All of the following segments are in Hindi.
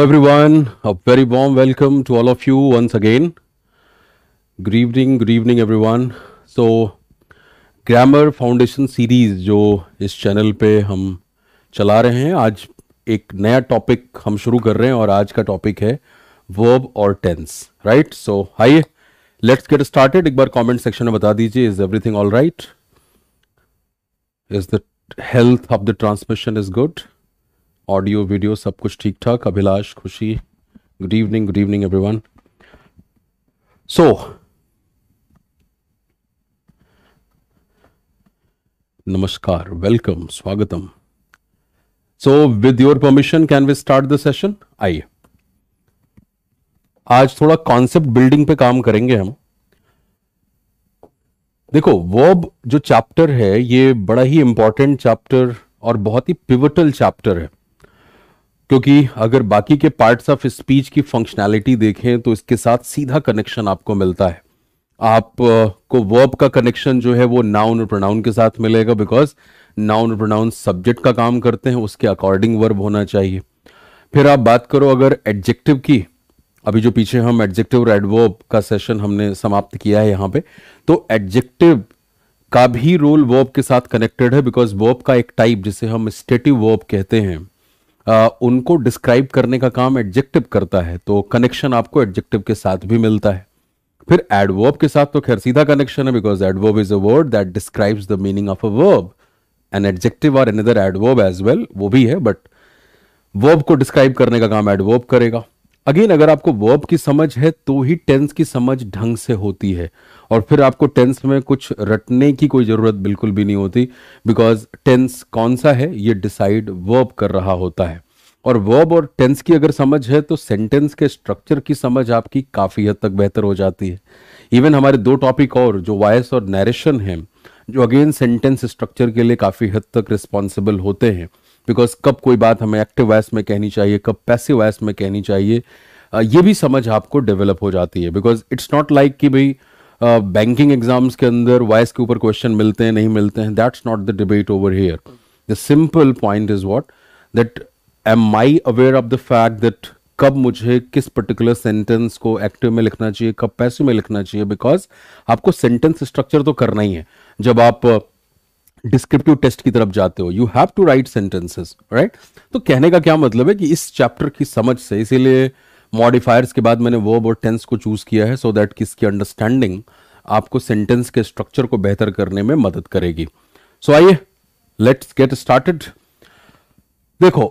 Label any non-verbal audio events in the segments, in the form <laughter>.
Every everyone a very warm welcome to all of you once again good evening good evening everyone so grammar foundation series जो इस चैनल पे हम चला रहे हैं आज एक नया टॉपिक हम शुरू कर रहे हैं और आज का टॉपिक है वर्ब और tense right so hi let's get started एक बार कॉमेंट सेक्शन में बता दीजिए is everything all right is the health of the transmission is good audio video सब कुछ ठीक ठाक Abhilash Khushi good evening good evening everyone so नमस्कार वेलकम स्वागतम so with your permission can we start the session आइए आज थोड़ा कॉन्सेप्ट बिल्डिंग पे काम करेंगे हम देखो वो जो चैप्टर है ये बड़ा ही इंपॉर्टेंट चैप्टर और बहुत ही पिवटल चैप्टर है क्योंकि अगर बाकी के पार्ट्स ऑफ स्पीच की फंक्शनैलिटी देखें तो इसके साथ सीधा कनेक्शन आपको मिलता है आप को वर्ब का कनेक्शन जो है वो नाउन और प्रोनाउन के साथ मिलेगा बिकॉज नाउन और प्रोनाउन सब्जेक्ट का काम करते हैं उसके अकॉर्डिंग वर्ब होना चाहिए फिर आप बात करो अगर एडजेक्टिव की अभी जो पीछे हम एडजेक्टिव और एडवर्ब का सेशन हमने समाप्त किया है यहाँ पे तो एडजेक्टिव का भी रोल वर्ब के साथ कनेक्टेड है बिकॉज वर्ब का एक टाइप जिसे हम स्टेटिव वर्ब कहते हैं उनको डिस्क्राइब करने का काम एडजेक्टिव करता है तो कनेक्शन आपको एडजेक्टिव के साथ भी मिलता है फिर एडवर्ब के साथ तो खैर सीधा कनेक्शन है because adverb is a word that describes the meaning of a verb an adjective और एनदर एडवर्ब एज वेल वो भी है बट वर्ब को डिस्क्राइब करने का काम एडवर्ब करेगा अगेन अगर आपको वर्ब की समझ है तो ही टेंस की समझ ढंग से होती है और फिर आपको टेंस में कुछ रटने की कोई ज़रूरत बिल्कुल भी नहीं होती बिकॉज टेंस कौन सा है ये डिसाइड वर्ब कर रहा होता है और वर्ब और टेंस की अगर समझ है तो सेंटेंस के स्ट्रक्चर की समझ आपकी काफ़ी हद तक बेहतर हो जाती है इवन हमारे दो टॉपिक और जो वॉयस और नरेशन है जो अगेन सेंटेंस स्ट्रक्चर के लिए काफ़ी हद तक रिस्पॉन्सिबल होते हैं बिकॉज कब कोई बात हमें एक्टिव वॉयस में कहनी चाहिए कब पैसिव वॉयस में कहनी चाहिए ये भी समझ आपको डेवलप हो जाती है बिकॉज इट्स नॉट लाइक कि भाई बैंकिंग एग्जाम्स के अंदर वॉइस के ऊपर क्वेश्चन मिलते हैं नहीं मिलते हैं that's not the debate over here the simple point is what that am I aware of the fact that कब मुझे किस पर्टिकुलर सेंटेंस को एक्टिव में लिखना चाहिए कब पैसे में लिखना चाहिए बिकॉज आपको सेंटेंस स्ट्रक्चर तो करना ही है जब आप डिस्क्रिप्टिव टेस्ट की तरफ जाते हो you have to write sentences right तो कहने का क्या मतलब है कि इस चैप्टर की समझ से इसीलिए मॉडिफायर्स के बाद मैंने वर्ब और टेंस को चूज़ किया है सो so दैट किसकी अंडरस्टैंडिंग आपको सेंटेंस के स्ट्रक्चर को बेहतर करने में मदद करेगी सो आइए लेट्स गेट स्टार्टेड देखो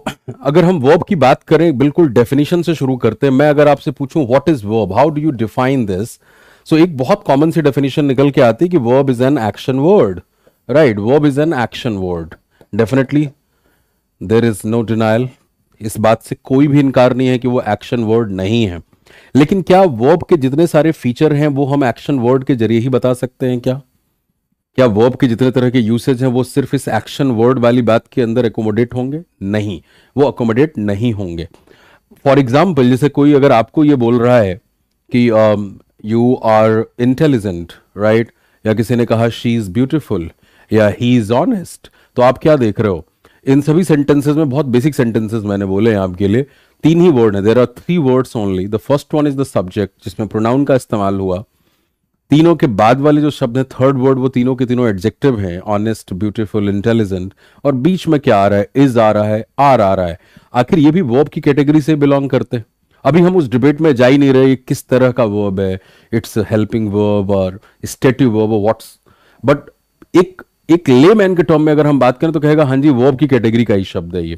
अगर हम वर्ब की बात करें बिल्कुल डेफिनेशन से शुरू करते हैं मैं अगर आपसे पूछूं what is verb how do you define this so एक बहुत कॉमन सी डेफिनेशन निकल के आती है कि verb is an action word right verb is an action word definitely there is no denial इस बात से कोई भी इनकार नहीं है कि वो एक्शन वर्ड नहीं है लेकिन क्या वर्ब के जितने सारे फीचर हैं वो हम एक्शन वर्ड के जरिए ही बता सकते हैं क्या क्या वर्ब के जितने तरह के यूसेज हैं वो सिर्फ इस एक्शन वर्ड वाली बात के अंदर एकोमोडेट होंगे नहीं वो अकोमोडेट नहीं होंगे फॉर एग्जाम्पल जैसे कोई अगर आपको ये बोल रहा है कि यू आर इंटेलिजेंट राइट या किसी ने कहा शी इज़ ब्यूटिफुल या ही इज़ ऑनेस्ट तो आप क्या देख रहे हो इन सभी सेंटेंसेज में बहुत बेसिक सेंटेंसेज मैंने बोले हैं आपके लिए तीन ही वर्ड है there are three words only the first one is the subject जिसमें प्रोनाउन का इस्तेमाल हुआ तीनों के बाद वाले जो शब्द हैं थर्ड वर्ड वो तीनों के तीनों एडजेक्टिव हैं ऑनेस्ट ब्यूटीफुल इंटेलिजेंट और बीच में क्या आ रहा है इज आ रहा है आर आ रहा है आखिर ये भी वर्ब की कैटेगरी से बिलोंग करते हैं अभी हम उस डिबेट में जा ही नहीं रहे किस तरह का वर्ब है इट्स हेल्पिंग वर्ब और स्टेटिव वर्ब व्हाट्स बट एक एक ले मैन के टर्म में अगर हम बात करें तो कहेगा हाँ जी वॉब की कैटेगरी का ही शब्द है ये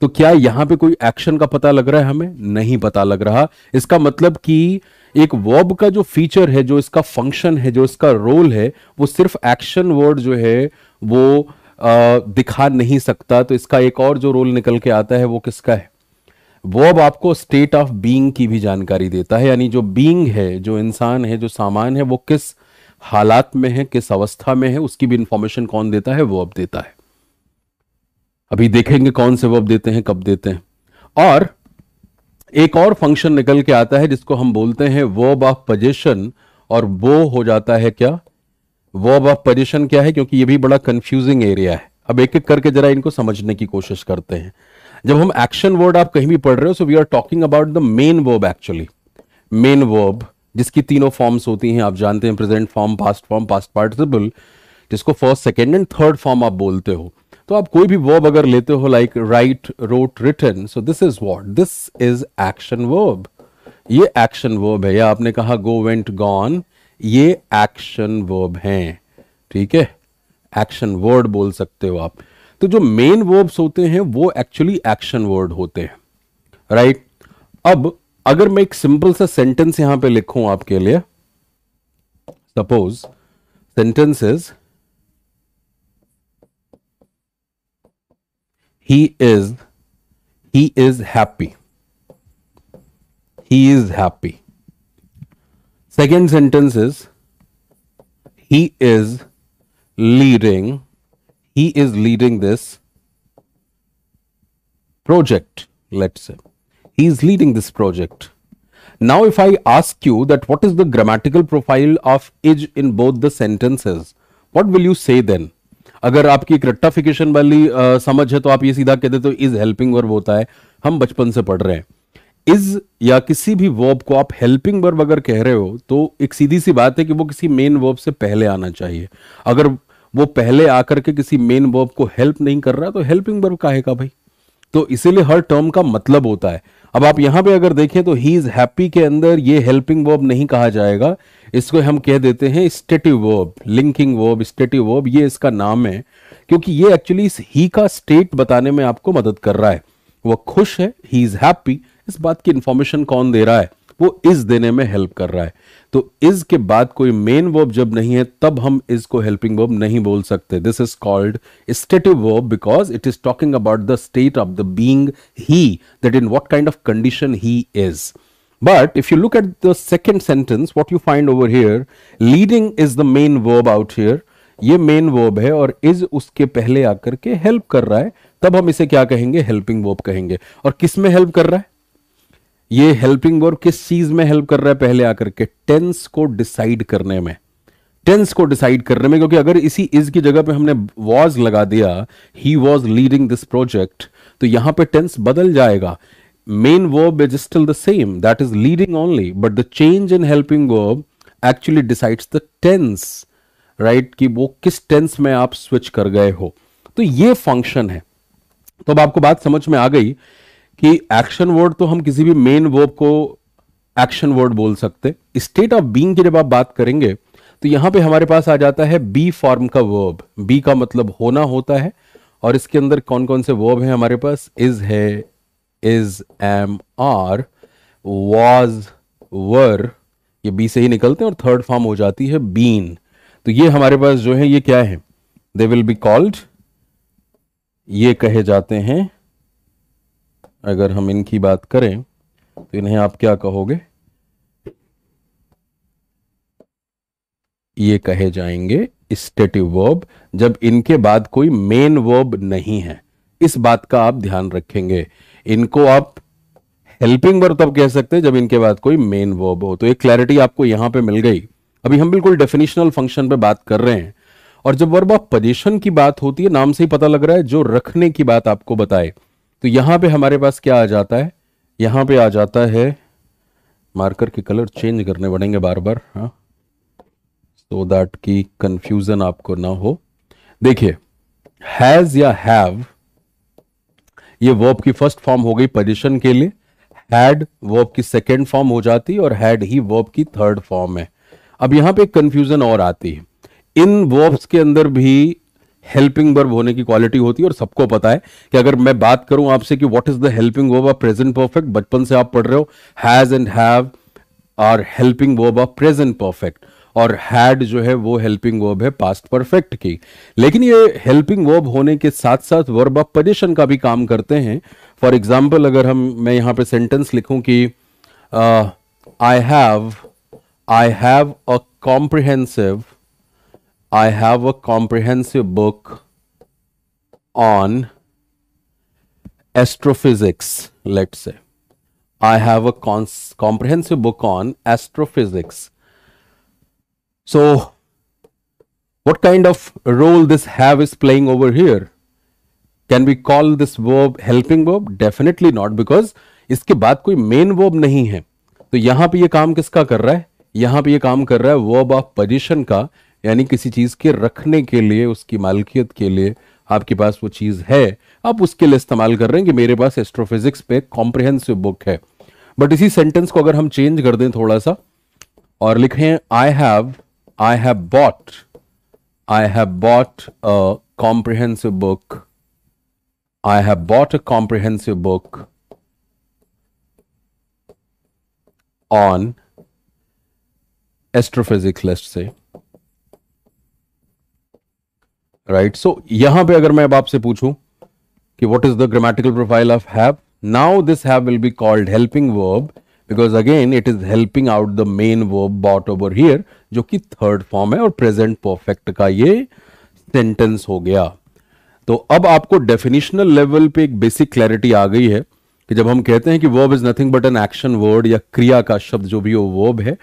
तो क्या यहां पे कोई एक्शन का पता लग रहा है हमें नहीं पता लग रहा इसका मतलब कि एक वॉब का जो फीचर है जो इसका फंक्शन है जो इसका रोल है वो सिर्फ एक्शन वर्ड जो है वो आ, दिखा नहीं सकता तो इसका एक और जो रोल निकल के आता है वो किसका है वॉब आपको स्टेट ऑफ बीइंग की भी जानकारी देता है यानी जो बीइंग है जो इंसान है जो सामान है वो किस आ, हालात में है किस अवस्था में है उसकी भी इंफॉर्मेशन कौन देता है वो अब देता है अभी देखेंगे कौन से वर्ब देते हैं कब देते हैं और एक और फंक्शन निकल के आता है जिसको हम बोलते हैं वर्ब ऑफ पोजिशन और वो हो जाता है क्या वर्ब ऑफ पोजिशन क्या है क्योंकि ये भी बड़ा कंफ्यूजिंग एरिया है अब एक एक करके जरा इनको समझने की कोशिश करते हैं जब हम एक्शन वर्ड आप कहीं भी पढ़ रहे हो so we are talking about the main verb actually main verb जिसकी तीनों फॉर्म्स होती हैं आप जानते हैं present form past form past participle जिसको first second and third form आप बोलते हो तो आप कोई भी वर्ब अगर लेते हो like write wrote written so this is what this is action verb ये एक्शन वर्ब है या आपने कहा गो वेंट गॉन ये एक्शन वर्ब हैं ठीक है एक्शन वर्ड बोल सकते हो आप तो जो मेन वर्ब्स होते हैं वो एक्चुअली एक्शन वर्ड होते हैं राइट right? अब अगर मैं एक सिंपल सा सेंटेंस यहां पे लिखूं आपके लिए suppose sentence is he is he is happy he is happy second sentence is he is leading he is leading this project let's it He is leading this project. Now, if I ask you that what is the grammatical profile of is in both the sentences, what will you say then? अगर आपकी एक रट्टाफिकेशन वाली समझ है तो आप ये सीधा कह देते हो इज हेल्पिंग वर्ब होता है हम बचपन से पढ़ रहे हैं इज या किसी भी वर्ब को आप हेल्पिंग वर्ब अगर कह रहे हो तो एक सीधी सी बात है कि वो किसी मेन वर्ब से पहले आना चाहिए अगर वो पहले आकर के किसी मेन वर्ब को हेल्प नहीं कर रहा तो हेल्पिंग वर्ब का का भाई तो इसीलिए हर टर्म का मतलब होता है अब आप यहां पे अगर देखें तो ही इज हैप्पी के अंदर ये हेल्पिंग वर्ब नहीं कहा जाएगा इसको हम कह देते हैं stative verb linking verb stative verb ये इसका नाम है क्योंकि ये एक्चुअली ही का स्टेट बताने में आपको मदद कर रहा है वो खुश है ही इज हैप्पी इस बात की इंफॉर्मेशन कौन दे रहा है वो इस देने में हेल्प कर रहा है तो इज के बाद कोई मेन वर्ब जब नहीं है तब हम इज को हेल्पिंग वर्ब नहीं बोल सकते this is called stative verb because it is talking about the state of the being he that in what kind of condition he is but if you look at the second sentence what you find over here leading is the main verb out here ये मेन वर्ब है और इज उसके पहले आकर के हेल्प कर रहा है तब हम इसे क्या कहेंगे हेल्पिंग वर्ब कहेंगे और किस में हेल्प कर रहा है ये हेल्पिंग वर्ब किस चीज में हेल्प कर रहा है पहले आकर के टेंस को डिसाइड करने में टेंस को डिसाइड करने में क्योंकि अगर इसी इज की जगह पे हमने वॉज लगा दिया he was leading this project तो यहां पे टेंस बदल जाएगा main verb is still the same that is leading only but the change in helping verb actually decides the tense right कि वो किस टेंस में आप स्विच कर गए हो तो ये फंक्शन है तो अब आपको बात समझ में आ गई कि एक्शन वर्ड तो हम किसी भी मेन वर्ब को एक्शन वर्ड बोल सकते स्टेट ऑफ बीइंग की जब आप बात करेंगे तो यहां पे हमारे पास आ जाता है बी फॉर्म का वर्ब बी का मतलब होना होता है और इसके अंदर कौन कौन से वर्ब है हमारे पास इज है is am are was were ये बी से ही निकलते हैं और थर्ड फॉर्म हो जाती है बीन तो ये हमारे पास जो है ये क्या है दे विल बी कॉल्ड ये कहे जाते हैं अगर हम इनकी बात करें तो इन्हें आप क्या कहोगे ये कहे जाएंगे स्टेटिव वर्ब जब इनके बाद कोई मेन वर्ब नहीं है इस बात का आप ध्यान रखेंगे इनको आप हेल्पिंग वर्ब तब कह सकते हैं जब इनके बाद कोई मेन वर्ब हो तो एक क्लैरिटी आपको यहां पे मिल गई अभी हम बिल्कुल डेफिनेशनल फंक्शन पे बात कर रहे हैं और जब वर्ब ऑफ पोजिशन की बात होती है नाम से ही पता लग रहा है जो रखने की बात आपको बताए तो यहाँ पे हमारे पास क्या आ जाता है यहाँ पे आ जाता है मार्कर के कलर चेंज करने पड़ेंगे बार बार हाँ सो दैट की कंफ्यूजन आपको ना हो देखिए हैज़ या हैव ये वर्ब की फर्स्ट फॉर्म हो गई पोजिशन के लिए हैड वर्ब की सेकेंड फॉर्म हो जाती है और हैड ही वर्ब की थर्ड फॉर्म है अब यहां पे कंफ्यूजन और आती है इन वर्ब्स के अंदर भी हेल्पिंग वर्ब होने की क्वालिटी होती है और सबको पता है कि अगर मैं बात करूं आपसे कि what is the helping verb of present perfect बचपन से आप पढ़ रहे हो has and have are helping verb of present perfect और हैड जो है वो हेल्पिंग वर्ब है पास्ट परफेक्ट की लेकिन ये हेल्पिंग वर्ब होने के साथ साथ वर्ब ऑफ पोजिशन का भी काम करते हैं फॉर एग्जाम्पल अगर हम मैं यहां पर सेंटेंस लिखूं कि I have I have a comprehensive I have a comprehensive book on astrophysics, let us say. I have a comprehensive book on astrophysics. So, what kind of role this have is playing over here? Can we call this verb helping verb? Definitely not because इसके बाद कोई मेन वर्ब नहीं है तो यहां पे ये काम किसका कर रहा है यहां पे ये काम कर रहा है वर्ब ऑफ पोजीशन का यानी किसी चीज़ के रखने के लिए उसकी मालकियत के लिए आपके पास वो चीज़ है आप उसके लिए इस्तेमाल कर रहे हैं कि मेरे पास एस्ट्रोफिजिक्स पे कॉम्प्रिहेंसिव बुक है बट इसी सेंटेंस को अगर हम चेंज कर दें थोड़ा सा और लिखें I have I have bought I have bought a comprehensive book I have bought a comprehensive book on astrophysics list से राइट सो यहां पे अगर मैं अब आपसे पूछूं कि what is the grammatical profile of have now this have will be called helping verb because again it is helping out the main verb bought over here जो कि थर्ड फॉर्म है और प्रेजेंट परफेक्ट का ये सेंटेंस हो गया तो अब आपको डेफिनेशनल लेवल पे एक बेसिक क्लैरिटी आ गई है कि जब हम कहते हैं कि verb is nothing but an action word या क्रिया का शब्द जो भी हो वर्ब है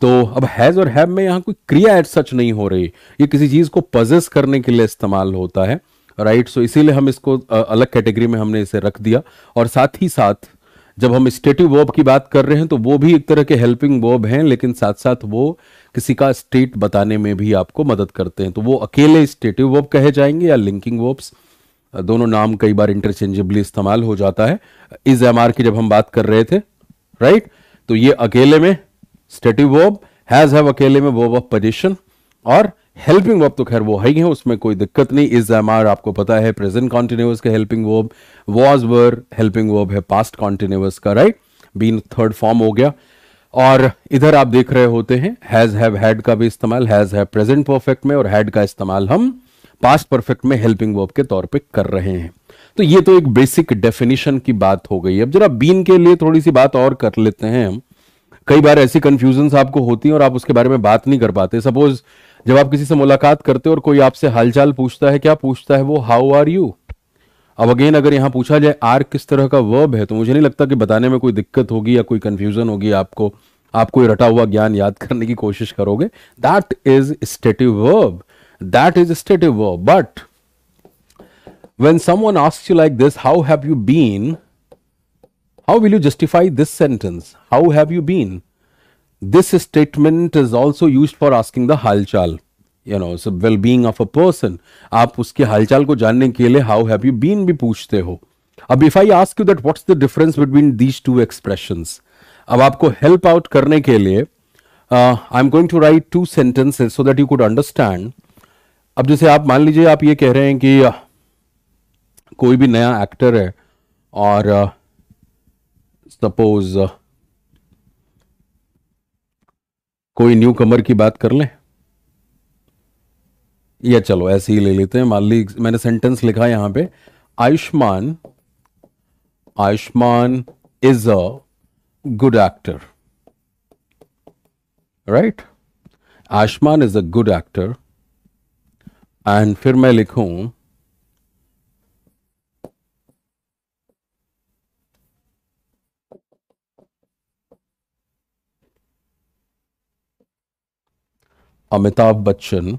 तो अब हैज और हैव में यहां कोई क्रिया एट सच नहीं हो रही ये किसी चीज को पजेस करने के लिए इस्तेमाल होता है राइट सो इसीलिए हम इसको अलग कैटेगरी में हमने इसे रख दिया और साथ ही साथ जब हम स्टेटिव वर्ब की बात कर रहे हैं तो वो भी एक तरह के हेल्पिंग वर्ब हैं लेकिन साथ साथ वो किसी का स्टेट बताने में भी आपको मदद करते हैं तो वो अकेले स्टेटिव वर्ब कहे जाएंगे या लिंकिंग वर्ब्स दोनों नाम कई बार इंटरचेंजेबली इस्तेमाल हो जाता है इस एम की जब हम बात कर रहे थे राइट तो ये अकेले में स्टेटिव वर्ब हैज हैव अकेले में वर्ब ऑफ पोजिशन और हेल्पिंग वर्ब तो खैर वो है ही है उसमें कोई दिक्कत नहीं इज एम आर आपको पता है प्रेजेंट कॉन्टिन्यूस का helping verb was were helping verb है पास्ट कॉन्टिन्यूस का राइट बीन थर्ड फॉर्म हो गया और इधर आप देख रहे होते हैं हैज हैव हैड का भी इस्तेमाल हैज हैव प्रेजेंट परफेक्ट में और हैड का इस्तेमाल हम पास्ट परफेक्ट में हेल्पिंग वर्ब के तौर पे कर रहे हैं तो ये तो एक बेसिक डेफिनेशन की बात हो गई अब जरा बीन के लिए थोड़ी सी बात और कर लेते हैं हम कई बार ऐसी कंफ्यूजन आपको होती है और आप उसके बारे में बात नहीं कर पाते सपोज जब आप किसी से मुलाकात करते हो और कोई आपसे हालचाल पूछता है क्या पूछता है वो हाउ आर यू अब अगेन अगर यहां पूछा जाए आर किस तरह का वर्ब है तो मुझे नहीं लगता कि बताने में कोई दिक्कत होगी या कोई कंफ्यूजन होगी आपको आप कोई रटा हुआ ज्ञान याद करने की कोशिश करोगे that is stative verb that is stative verb but when someone ask you like this how have you been How will you justify this sentence? How have you been? This statement is also used for asking the halchal. You know well being of a person आप उसके हालचाल को जानने के लिए हाउ हैव यू बीन भी पूछते हो अब if I ask you that what's the difference between these two expressions अब आपको हेल्प आउट करने के लिए I am going to write two sentences so that you could understand अब जैसे आप मान लीजिए आप ये कह रहे हैं कि uh, कोई भी नया एक्टर है और uh, सपोज uh, कोई न्यू कमर की बात कर लें या चलो ऐसे ही ले लेते हैं मान ली मैंने सेंटेंस लिखा यहां पे Ayushmann Ayushmann is a good actor right Ayushmann is a good actor and फिर मैं लिखूं Amitabh Bachchan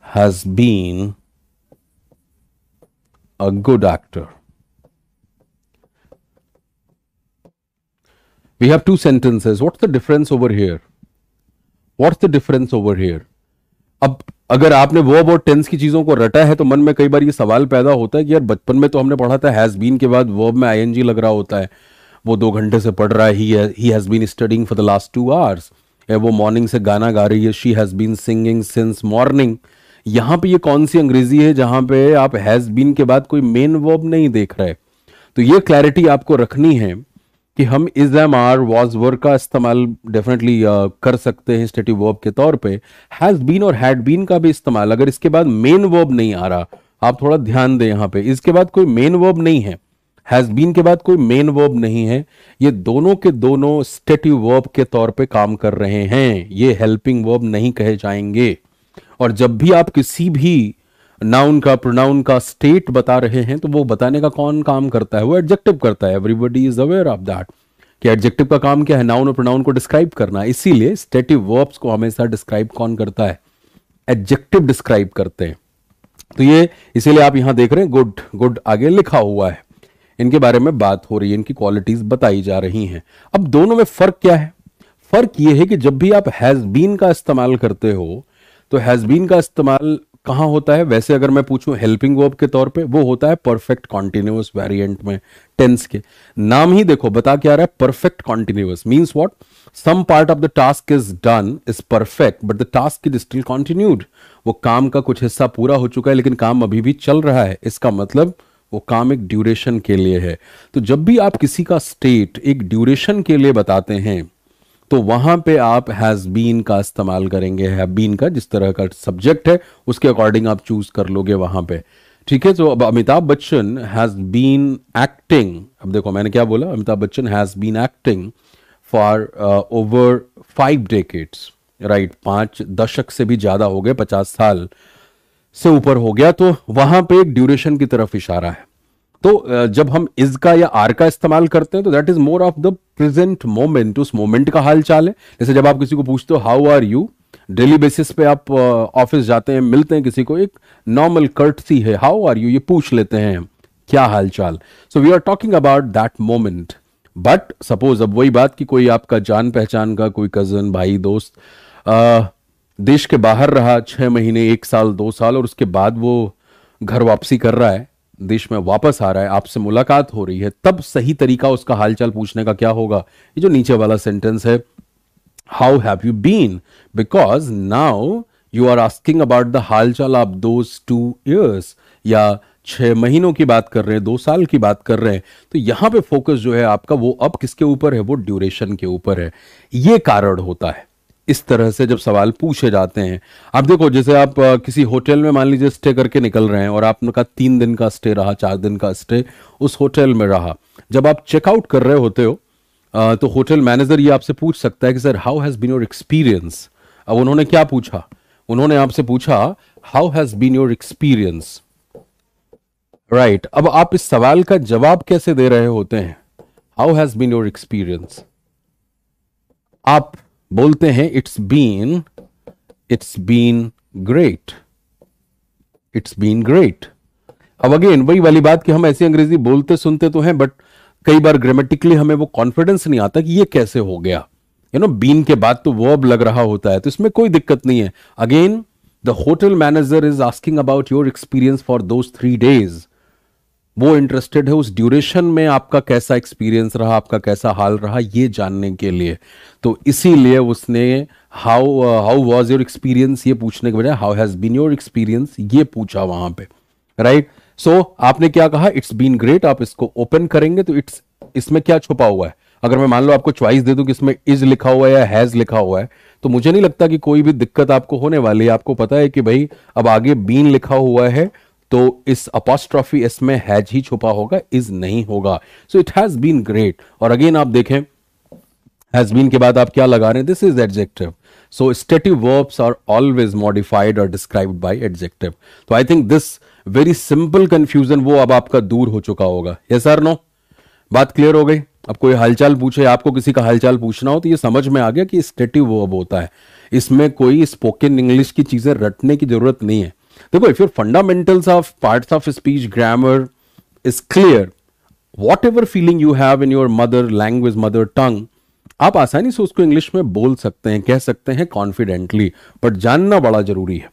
has been a good actor. We have two sentences. What's the difference over here? What's the difference over here? अब अगर आपने वो अबाउट टेंस की चीजों को रटा है तो मन में कई बार ये सवाल पैदा होता है कि यार बचपन में तो हमने पढ़ा था हैज बीन के बाद वर्ब में आईएनजी लग रहा होता है वो दो घंटे से पढ़ रहा है he has been studying for the last two hours वो मॉर्निंग से गाना गा रही है she has been singing since morning यहाँ पे ये कौन सी अंग्रेजी है जहाँ पे आप हैज़ बीन के बाद कोई मेन वर्ब नहीं देख रहे तो ये क्लैरिटी आपको रखनी है कि हम is am are was work का इस्तेमाल डेफिनेटली uh, कर सकते हैं स्टेटिव वर्ब के तौर पे हैज़ बीन और हैड बीन का भी इस्तेमाल अगर इसके बाद मेन वर्ब नहीं आ रहा आप थोड़ा ध्यान दें यहाँ पे इसके बाद कोई मेन वर्ब नहीं है हैज बीन के बाद कोई मेन वर्ब नहीं है ये दोनों के दोनों स्टेटिव वर्ब के तौर पे काम कर रहे हैं ये हेल्पिंग वर्ब नहीं कहे जाएंगे और जब भी आप किसी भी नाउन का प्रोनाउन का स्टेट बता रहे हैं तो वो बताने का कौन काम करता है वो एडजेक्टिव करता है everybody is aware of that कि एडजेक्टिव का काम क्या है नाउन और प्रोनाउन को डिस्क्राइब करना इसीलिए स्टेटिव वर्ब्स को हमेशा डिस्क्राइब कौन करता है एडजेक्टिव डिस्क्राइब करते हैं तो ये इसीलिए आप यहां देख रहे हैं गुड गुड आगे लिखा हुआ है इनके बारे में बात हो रही है इनकी क्वालिटीज बताई जा रही हैं अब दोनों में फर्क क्या है फर्क यह है कि जब भी आप हैज बीन का इस्तेमाल करते हो तो हैज बीन का इस्तेमाल कहां होता है वैसे अगर मैं पूछूं हेल्पिंग वर्ब के तौर पे वो होता है परफेक्ट कॉन्टिन्यूस वेरिएंट में टेंस के नाम ही देखो बता क्या रहा है perfect continuous means what some part of the task is done is perfect but the task is still continued वो काम का कुछ हिस्सा पूरा हो चुका है लेकिन काम अभी भी चल रहा है इसका मतलब वो काम एक ड्यूरेशन के लिए है तो जब भी आप किसी का स्टेट एक ड्यूरेशन के लिए बताते हैं तो वहां पे आप हैज बीन का इस्तेमाल करेंगे हैव बीन का जिस तरह का सब्जेक्ट है उसके अकॉर्डिंग आप चूज कर लोगे वहां पे ठीक है तो अब Amitabh Bachchan has been acting अब देखो मैंने क्या बोला Amitabh Bachchan has been acting for over five decades right पांच दशक से भी ज्यादा हो गए पचास साल से ऊपर हो गया तो वहां पे एक ड्यूरेशन की तरफ इशारा है तो जब हम इज का या आर का इस्तेमाल करते हैं तो that is more of the present moment उस मोमेंट का हाल चाल है जैसे जब आप किसी को पूछते हो how are you daily basis पे आप ऑफिस जाते हैं मिलते हैं किसी को एक नॉर्मल कर्ट सी है हाउ आर यू ये पूछ लेते हैं क्या हाल चाल so we are talking about that moment but suppose अब वही बात कि कोई आपका जान पहचान का कोई कजन भाई दोस्त देश के बाहर रहा छह महीने एक साल दो साल और उसके बाद वो घर वापसी कर रहा है देश में वापस आ रहा है आपसे मुलाकात हो रही है तब सही तरीका उसका हालचाल पूछने का क्या होगा ये जो नीचे वाला सेंटेंस है how have you been because now you are asking about the halchal आप दो टू ईयर्स या छह महीनों की बात कर रहे हैं दो साल की बात कर रहे हैं तो यहां पे फोकस जो है आपका वो अब किसके ऊपर है वो ड्यूरेशन के ऊपर है ये कारण होता है इस तरह से जब सवाल पूछे जाते हैं आप देखो जैसे आप किसी होटल में मान लीजिए स्टे करके निकल रहे हैं और आपने कहा तीन दिन का स्टे रहा चार दिन का स्टे उस होटल में रहा जब आप चेकआउट कर रहे होते हो तो होटल मैनेजर ये आपसे पूछ सकता है कि sir how has been your experience अब उन्होंने क्या पूछा उन्होंने आपसे पूछा how has been your experience right अब आप इस सवाल का जवाब कैसे दे रहे होते हैं how has been your experience आप बोलते हैं it's been it's been great it's been great अब अगेन वही वाली बात कि हम ऐसी अंग्रेजी बोलते सुनते तो हैं बट कई बार ग्रामेटिकली हमें वो कॉन्फिडेंस नहीं आता कि ये कैसे हो गया यू नो बीन के बाद तो वर्ब लग रहा होता है तो इसमें कोई दिक्कत नहीं है again the hotel manager is asking about your experience for those three days वो इंटरेस्टेड है उस ड्यूरेशन में आपका कैसा एक्सपीरियंस रहा आपका कैसा हाल रहा ये जानने के लिए तो इसीलिए उसने how how was your experience ये पूछने के बजाय how has been your experience ये पूछा वहां पे राइट right? सो so, आपने क्या कहा इट्स बीन ग्रेट आप इसको ओपन करेंगे तो इट्स इसमें क्या छुपा हुआ है अगर मैं मान लो आपको च्वाइस दे दूं कि इसमें इज लिखा हुआ है या हैज लिखा हुआ है तो मुझे नहीं लगता कि कोई भी दिक्कत आपको होने वाली है आपको पता है कि भाई अब आगे बीन लिखा हुआ है तो इस अपॉस्ट्रॉफी एस में हैज ही छुपा होगा इज नहीं होगा so it has been great और अगेन आप देखें हैज बीन के बाद आप क्या लगा रहे हैं this is adjective so stative verbs are always modified और डिस्क्राइब्ड बाय एडजेक्टिव तो I think this very simple confusion वो अब आपका दूर हो चुका होगा ये सर नो बात क्लियर हो गई अब कोई हालचाल पूछे आपको किसी का हालचाल पूछना हो तो ये समझ में आ गया कि स्टेटिव वर्ब होता है इसमें कोई स्पोकन इंग्लिश की चीजें रटने की जरूरत नहीं है देखो if your fundamentals of parts of speech grammar is clear whatever feeling you have in your mother language mother tongue आप आसानी से उसको इंग्लिश में बोल सकते हैं कह सकते हैं कॉन्फिडेंटली बट जानना बड़ा जरूरी है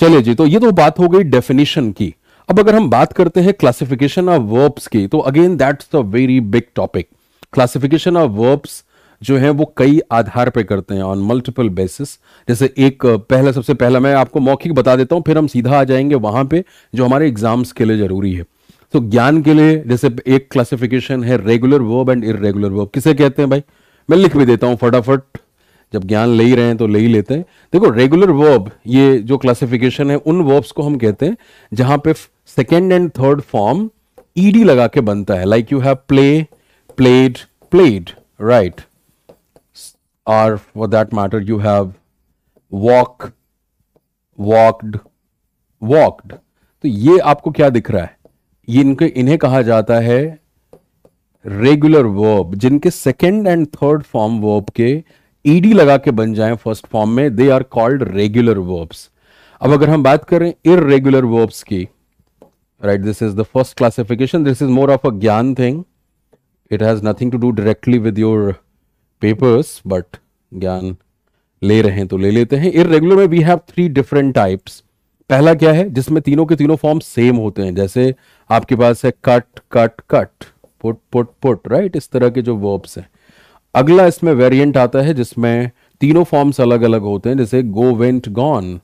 चलिए जी तो ये तो बात हो गई डेफिनेशन की अब अगर हम बात करते हैं क्लासिफिकेशन ऑफ वर्ब्स की तो again that's a very big topic classification of verbs जो है वो कई आधार पर करते हैं ऑन मल्टीपल बेसिस जैसे एक पहला सबसे पहला मैं आपको मौखिक बता देता हूँ फिर हम सीधा आ जाएंगे वहां पे जो हमारे एग्जाम्स के लिए ज़रूरी है तो ज्ञान के लिए जैसे एक क्लासिफिकेशन है regular verb and irregular verb किसे कहते हैं भाई मैं लिख भी देता हूं फटाफट जब ज्ञान ले ही रहे हैं तो ले ही लेते हैं देखो रेगुलर वर्ब ये जो क्लासिफिकेशन है उन वर्ब्स को हम कहते हैं जहां पे second and third form ED लगा के बनता है like you have play played played right or for that matter you have walk walked walked तो ये आपको क्या दिख रहा है ये इनके इन्हें कहा जाता है रेगुलर वर्ब जिनके second and third form verb के ईडी लगा के बन जाए फर्स्ट फॉर्म में they are called regular verbs अब अगर हम बात करें इरेगुलर वर्ब्स की right this is the first classification this is more of a gyan thing it has nothing to do directly with your papers but ज्ञान ले रहे हैं तो ले लेते हैं इरेगुलर में we have three different types पहला क्या है जिसमें तीनों के तीनों फॉर्म सेम होते हैं जैसे आपके पास है cut cut cut put put put right इस तरह के जो वर्ब्स हैं अगला इसमें वेरिएंट आता है जिसमें तीनों फॉर्म्स अलग अलग होते हैं जैसे go went gone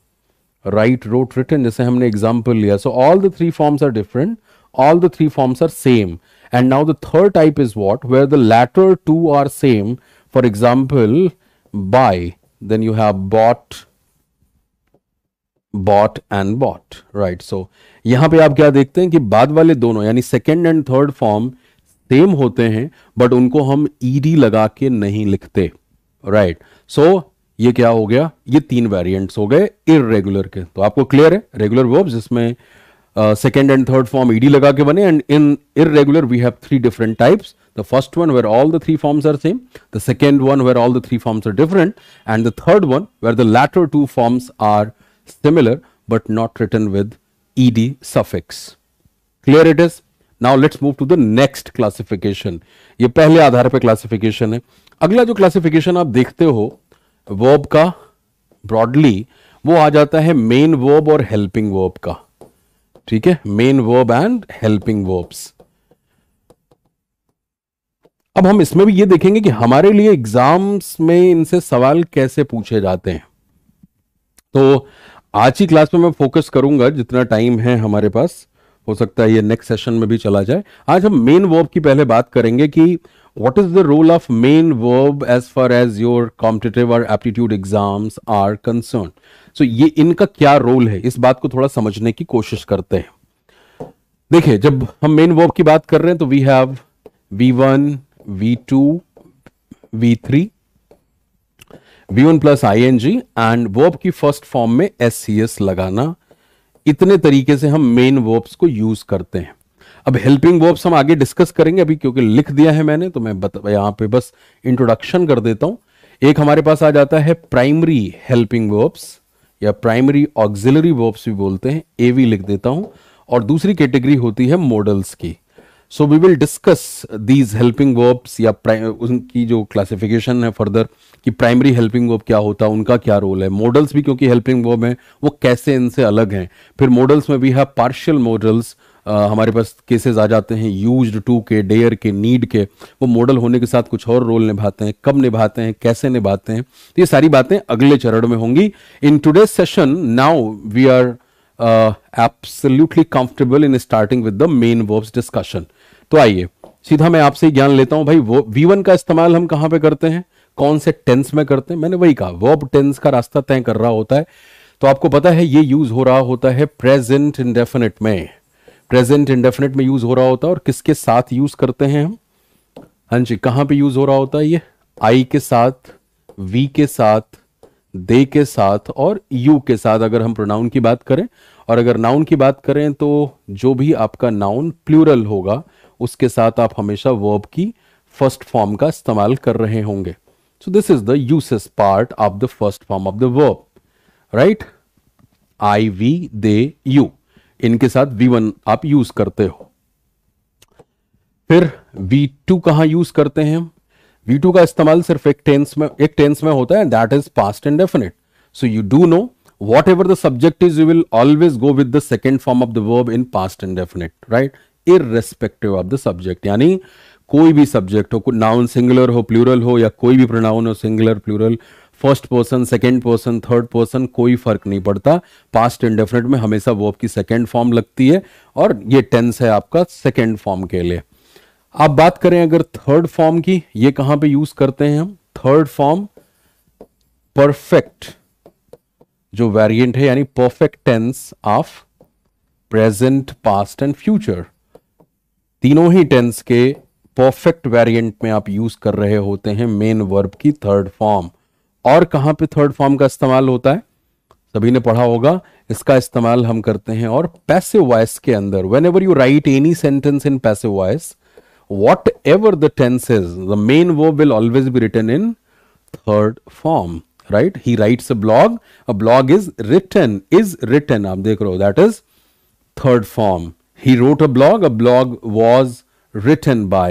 write wrote written जैसे हमने एग्जाम्पल लिया so all the three forms are different all the three forms are same and now the third type is what where the latter two are same for example, buy, then you have bought, bought and bought, right? So यहां पे आप क्या देखते हैं कि बाद वाले दोनों यानी second and third form same होते हैं बट उनको हम ईडी लगा के नहीं लिखते राइट right. सो so, ये क्या हो गया ये तीन वेरिएंट्स हो गए इरेगुलर के तो आपको क्लियर है रेगुलर वर्ब जिसमें second and third form ED लगा के बने and in irregular we have three different types The first one where all the three forms are same, the second one where all the three forms are different and the third one where the latter two forms are similar but not written with ed suffix. Clear it is? now let's move to the next classification ye pehle aadhar pe classification hai agla jo classification aap dekhte ho verb ka broadly wo aa jata hai main verb aur helping verb ka ठीक है main verb and helping verbs अब हम इसमें भी ये देखेंगे कि हमारे लिए एग्जाम्स में इनसे सवाल कैसे पूछे जाते हैं तो आज की क्लास में मैं फोकस करूंगा जितना टाइम है हमारे पास हो सकता है ये नेक्स्ट सेशन में भी चला जाए आज हम मेन वर्ब की पहले बात करेंगे कि what is the role of main verb as far as your competitive और aptitude exams are concern so ये इनका क्या रोल है इस बात को थोड़ा समझने की कोशिश करते हैं देखिए जब हम मेन वर्ब की बात कर रहे हैं तो we have V one V2, V3, V1 plus I N G and verb की फर्स्ट फॉर्म में एस सी एस लगाना इतने तरीके से हम मेन वर्ब्स को यूज करते हैं अब हेल्पिंग वर्ब्स हम आगे डिस्कस करेंगे अभी क्योंकि लिख दिया है मैंने तो मैं यहां पे बस इंट्रोडक्शन कर देता हूं एक हमारे पास आ जाता है प्राइमरी हेल्पिंग वर्ब्स या प्राइमरी ऑक्सिलरी वर्ब्स भी बोलते हैं ए वी लिख देता हूं और दूसरी कैटेगरी होती है मॉडल्स की so we will discuss these helping verbs या उनकी जो क्लासिफिकेशन है फर्दर कि प्राइमरी हेल्पिंग वर्ब क्या होता है उनका क्या रोल है मॉडल्स भी क्योंकि हेल्पिंग वर्ब हैं वो कैसे इनसे अलग हैं फिर मॉडल्स में भी है पार्शियल मॉडल्स हमारे पास केसेस आ जाते हैं यूज टू के डेयर के नीड के वो मॉडल होने के साथ कुछ और रोल निभाते हैं कब निभाते हैं कैसे निभाते हैं तो ये सारी बातें अगले चरण में होंगी in today session now we are absolutely comfortable in starting with the main verbs discussion तो आइए सीधा मैं आपसे ज्ञान लेता हूं भाई वो वी वन का इस्तेमाल हम कहां पे करते हैं कौन से टेंस में करते हैं मैंने वही कहा वर्ब टेंस का रास्ता तय कर रहा होता है तो आपको पता है ये यूज हो रहा होता है प्रेजेंट इंडेफिनेट में प्रेजेंट इंडेफिनेट में यूज हो रहा होता है और किसके साथ यूज करते हैं हम हाँ जी कहां पे यूज हो रहा होता है ये आई के साथ वी के साथ दे के साथ और यू के साथ अगर हम प्रोनाउन की बात करें और अगर नाउन की बात करें तो जो भी आपका नाउन प्लूरल होगा उसके साथ आप हमेशा वर्ब की फर्स्ट फॉर्म का इस्तेमाल कर रहे होंगे so this is the uses part of the first form of the verb right I we they you इनके साथ वी वन आप यूज करते हो फिर वी टू कहां यूज करते हैं वी टू का इस्तेमाल सिर्फ एक टेंस में एक टेंस में होता है that is past and definite so you do know the subject is you will always go with the second form of the verb in past and definite right irrespective of the subject यानी कोई भी सब्जेक्ट हो नाउन सिंगुलर हो प्लूरल हो या कोई भी प्रोनाउन हो singular plural first person second person third person कोई फर्क नहीं पड़ता पास्ट इंडेफिनेट में हमेशा वो आपकी सेकेंड फॉर्म लगती है और ये टेंस है आपका सेकेंड फॉर्म के लिए आप बात करें अगर थर्ड फॉर्म की ये कहां पे यूज करते हैं हम थर्ड फॉर्म परफेक्ट जो वेरिएंट है यानी perfect tense of present past and future तीनों ही टेंस के परफेक्ट वेरिएंट में आप यूज कर रहे होते हैं मेन वर्ब की थर्ड फॉर्म और कहां पे थर्ड फॉर्म का इस्तेमाल होता है सभी ने पढ़ा होगा इसका इस्तेमाल हम करते हैं और पैसिव वॉयस के अंदर whenever you write any sentence in passive voice whatever the tense is the main वो will always be written in third form right he writes a blog a blog is written is written आप देख रहे हो that is third form he wrote a blog a blog was written by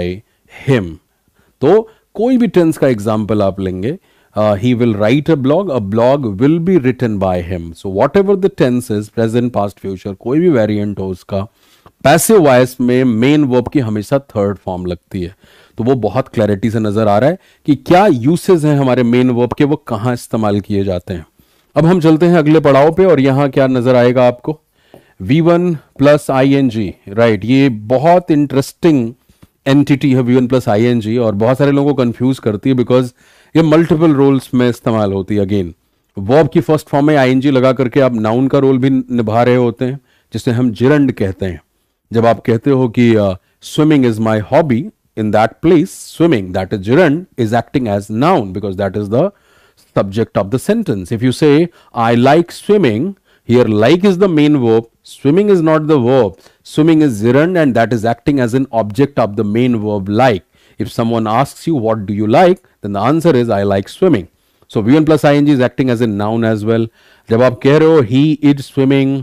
him तो कोई भी टेंस का एग्जाम्पल आप लेंगे he will write a blog a blog will be written by him so whatever the tense is present past future कोई भी वेरियंट हो उसका पैसे वॉयस में मेन वर्ब की हमेशा थर्ड फॉर्म लगती है तो वो बहुत क्लैरिटी से नजर आ रहा है कि क्या यूसेज हैं हमारे मेन वर्ब के वो कहाँ इस्तेमाल किए जाते हैं अब हम चलते हैं अगले पड़ाव पे और यहाँ क्या नजर आएगा आपको V one plus I N G right ये बहुत इंटरेस्टिंग एंटिटी है V one plus I N G और बहुत सारे लोगों को कंफ्यूज करती है बिकॉज ये मल्टीपल रोल्स में इस्तेमाल होती है अगेन वर्ब की फर्स्ट फॉर्म में आई एन जी लगा करके आप नाउन का रोल भी निभा रहे होते हैं जिसे हम जिरंड कहते हैं जब आप कहते हो कि swimming is my hobby in that place swimming that is gerund is acting as noun because that is the subject of the sentence if you say I like swimming here like is the main verb swimming is not the verb swimming is ziran and that is acting as an object of the main verb like if someone asks you what do you like then the answer is i like swimming so v1 plus ing is acting as a noun as well jawab keh rahe ho he is swimming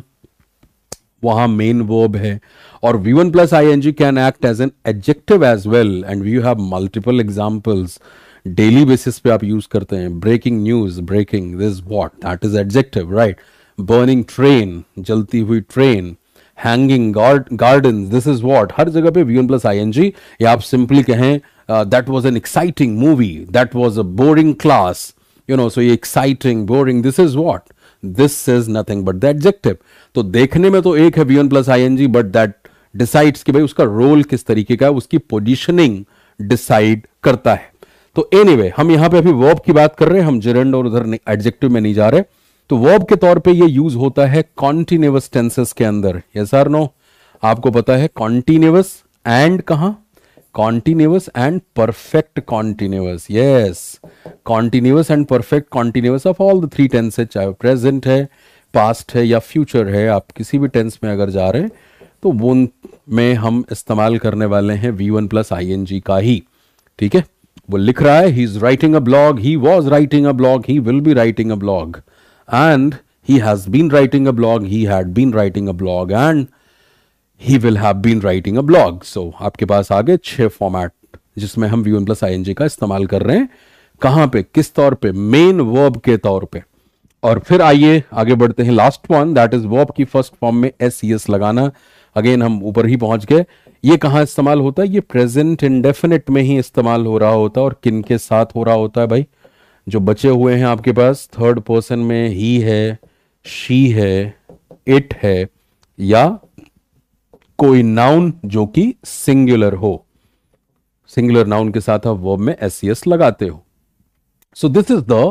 waha main verb hai or v1 plus ing can act as an adjective as well and we have multiple examples daily basis pe aap use karte hain breaking news breaking this what that is adjective right burning train जलती हुई train hanging garden this is what हर जगह पे V N plus I N G या आप सिंपली कहें that was an exciting movie that was a boring class you know so ये exciting boring this is what this is nothing but the adjective तो देखने में तो एक है V N plus I N G but that decides कि भाई उसका रोल किस तरीके का है उसकी पोजिशनिंग डिसाइड करता है तो एनीवे anyway, हम यहां पे अभी वर्ब की बात कर रहे हैं हम जिरंड और उधर एडजेक्टिव में नहीं जा रहे तो वर्ब के तौर पे ये यूज होता है कॉन्टिन्यूस टेंसेस के अंदर यस आर नो आपको पता है कॉन्टिन्यूस एंड कहा continuous and perfect continuous yes continuous and perfect continuous of all the three tenses चाहे प्रेजेंट है पास्ट है या फ्यूचर है आप किसी भी टेंस में अगर जा रहे हैं तो वो में हम इस्तेमाल करने वाले हैं V one plus I N G का ही ठीक है वो लिख रहा है he is writing a blog he was writing a blog he will be writing a blog and he has been writing a blog, he had been writing a blog and he will have been writing a blog. So aapke paas aage छह format jisme hum V plus ing ka istemal kar rahe hain kahan pe kis taur pe main verb ke taur pe के तौर पे और फिर आइए आगे बढ़ते हैं last one that is verb की फर्स्ट फॉर्म में एस ई एस लगाना अगेन हम ऊपर ही पहुंच गए ये कहां इस्तेमाल होता है ये प्रेजेंट इंडेफिनेट में ही इस्तेमाल हो रहा होता है और किन के साथ हो रहा होता है भाई जो बचे हुए हैं आपके पास थर्ड पर्सन में ही है शी है इट है या कोई नाउन जो कि सिंगुलर हो सिंगुलर नाउन के साथ आप वर्ब में एस सी एस लगाते हो so this is the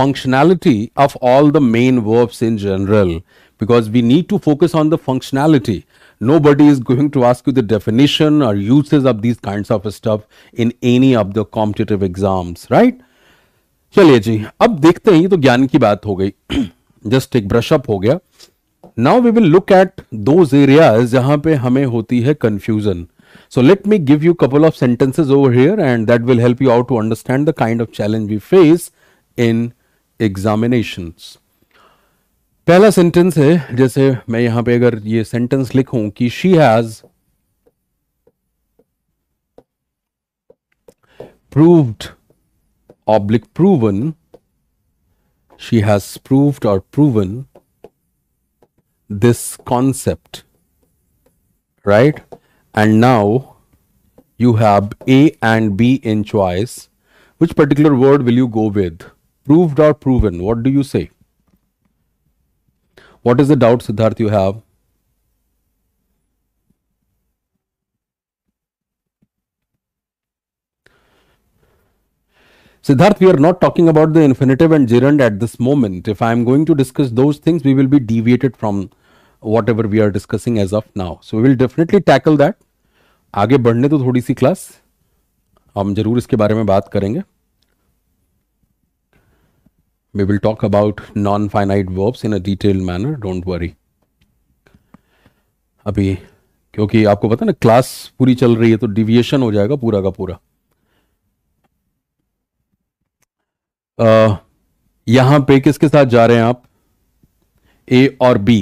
functionality of all the main verbs in general because we need to focus on the functionality nobody is going to ask you the definition और usage of these kind of stuff in any of the competitive exams right चलिए जी अब देखते हैं ये तो ज्ञान की बात हो गई <clears throat> जस्ट एक ब्रशअप हो गया now we will look at दो एरियाज जहां पे हमें होती है confusion so let me give you couple of sentences over here and that will help you out to understand the kind of challenge we face in examination पहला सेंटेंस है जैसे मैं यहां पे अगर ये सेंटेंस लिखूं कि she has proved oblique proven, she has proved or proven this concept, right? And now you have A and B in choice. Which particular word will you go with? Proved or proven? What do you say? What is the doubt, Siddharth, you have? Siddharth, we are not talking about the infinitive and gerund at this moment. If I am going to discuss those things, we will be deviated from whatever we are discussing as of now. So, we will definitely tackle that. आगे बढ़ने तो थोड़ी सी क्लास हम जरूर इसके बारे में बात करेंगे we will talk about non-finite verbs in a detailed manner. Don't worry. अभी क्योंकि आपको पता ना क्लास पूरी चल रही है तो डिविएशन हो जाएगा पूरा का पूरा यहां पे किसके साथ जा रहे हैं आप ए और बी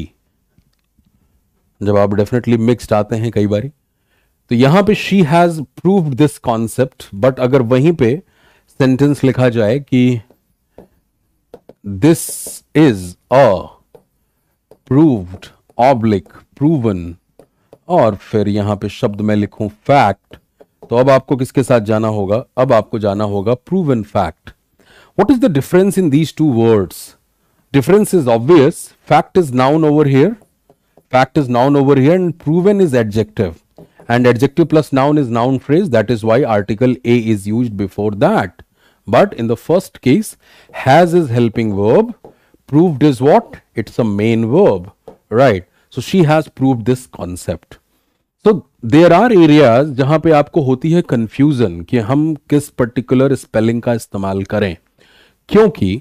जब आप डेफिनेटली मिक्स्ड आते हैं कई बार तो यहां पे she has prove this concept but अगर वहीं पे सेंटेंस लिखा जाए कि this is a proved oblique proven और फिर यहां पे शब्द मैं लिखूं फैक्ट तो अब आपको किसके साथ जाना होगा अब आपको जाना होगा proven fact What is the difference in these two words? Difference is obvious, fact is noun over here, fact is noun over here and proven is adjective and adjective plus noun is noun phrase that is why article A is used before that. But in the first case has is helping verb, proved is what? It is a main verb, right. So, she has proved this concept. So there are areas where you आपको confusion that we कि हम particular spelling. स्पेलिंग का क्योंकि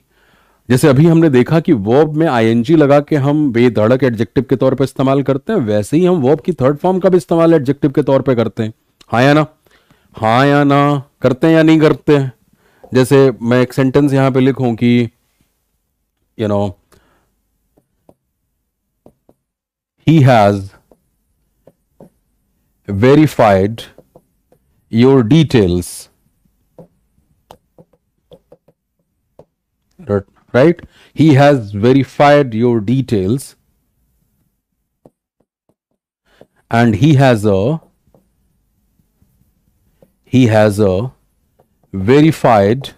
जैसे अभी हमने देखा कि वर्ब में आईएनजी लगा के हम बेधड़क एडजेक्टिव के तौर पर इस्तेमाल करते हैं वैसे ही हम वर्ब की थर्ड फॉर्म का भी इस्तेमाल एडजेक्टिव के तौर पर करते हैं हाँ या ना हाँ या ना करते हैं या नहीं करते हैं जैसे मैं एक सेंटेंस यहां पे लिखूं कि you know he has verified your details right he has verified your details and he has a he has a verified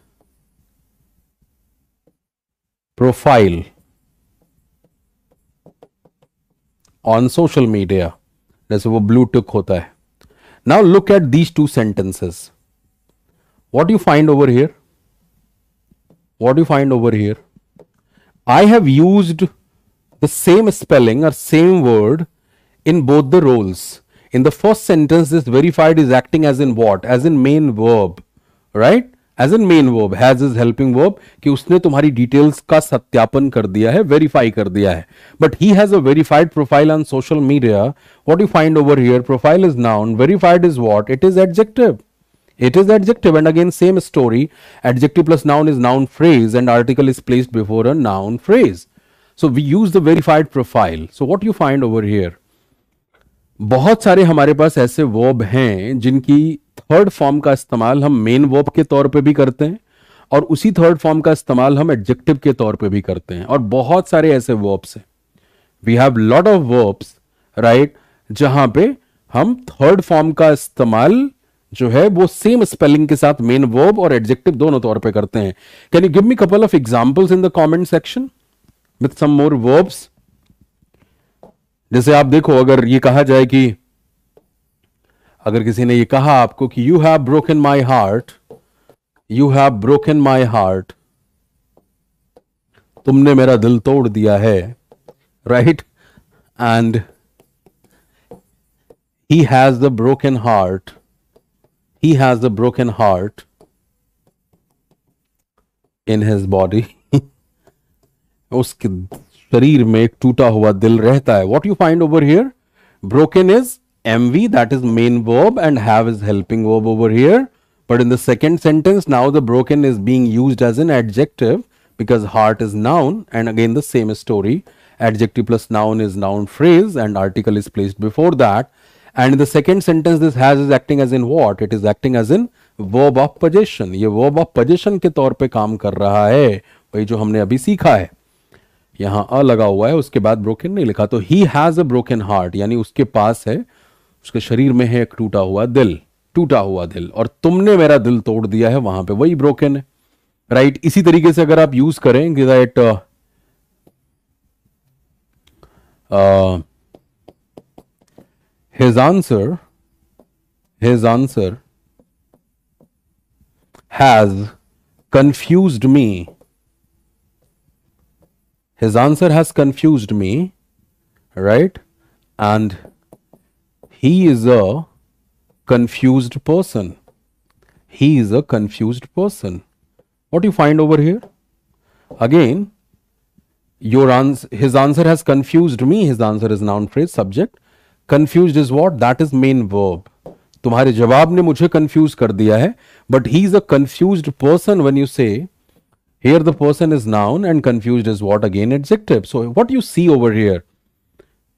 profile on social media जैसे वो blue tick होता है now look at these two sentences what do you find over here what do you find over here? I have used the same spelling or same word in both the roles. In the first sentence, this verified is acting as in what? As in main verb, right? As in main verb, has is helping verb. कि details का सत्यापन कर But he has a verified profile on social media. What do you find over here? Profile is noun. Verified is what? It is adjective. It is adjective and again same story adjective plus noun is noun phrase and article is placed before a noun phrase. So, we use the verified profile. So, what you find over here? बहुत सारे हमारे पास ऐसे वर्ब हैं जिनकी थर्ड फॉर्म का इस्तेमाल हम मेन वर्ब के तौर पे भी करते हैं और उसी थर्ड फॉर्म का इस्तेमाल हम एडजेक्टिव के तौर पे भी करते हैं और बहुत सारे ऐसे वर्ब्स हैं we have lot of verbs right जहां पे हम थर्ड फॉर्म का इस्तेमाल जो है वो सेम स्पेलिंग के साथ मेन वर्ब और एडजेक्टिव दोनों तौर पे करते हैं can you give me couple of examples in the comment section with some more verbs जैसे आप देखो अगर ये कहा जाए कि अगर किसी ने ये कहा आपको कि you have broken my heart you have broken my heart तुमने मेरा दिल तोड़ दिया है right and he has the broken heart he has a broken heart in his body <laughs> उसके शरीर में एक टूटा हुआ दिल रहता है what you find over here broken is mv that is main verb and have is helping verb over here but in the second sentence now the broken is being used as an adjective because heart is noun and again the same story adjective plus noun is noun phrase and article is placed before that and the second sentence this has is acting as in what it is acting as in verb of possession ये वर्ब ऑफ पजेशन के तौर पे काम कर रहा है वही जो हमने अभी सीखा है यहाँ अ लगा हुआ है उसके बाद ब्रोकन नहीं लिखा तो he has a broken heart यानी उसके पास है उसके शरीर में है एक टूटा हुआ दिल टूटा हुआ दिल और तुमने मेरा दिल तोड़ दिया है वहां पे वही ब्रोकन है राइट right? इसी तरीके से अगर आप यूज करें that his answer his answer has confused me his answer has confused me right and he is a confused person he is a confused person what do you find over here again your ans his answer has confused me his answer is noun phrase subject confuse is what that is main verb तुम्हारे जवाब ने मुझे कंफ्यूज कर दिया है but he is a confuse person when you say here the person is noun and confused is what again adjective so what you see over here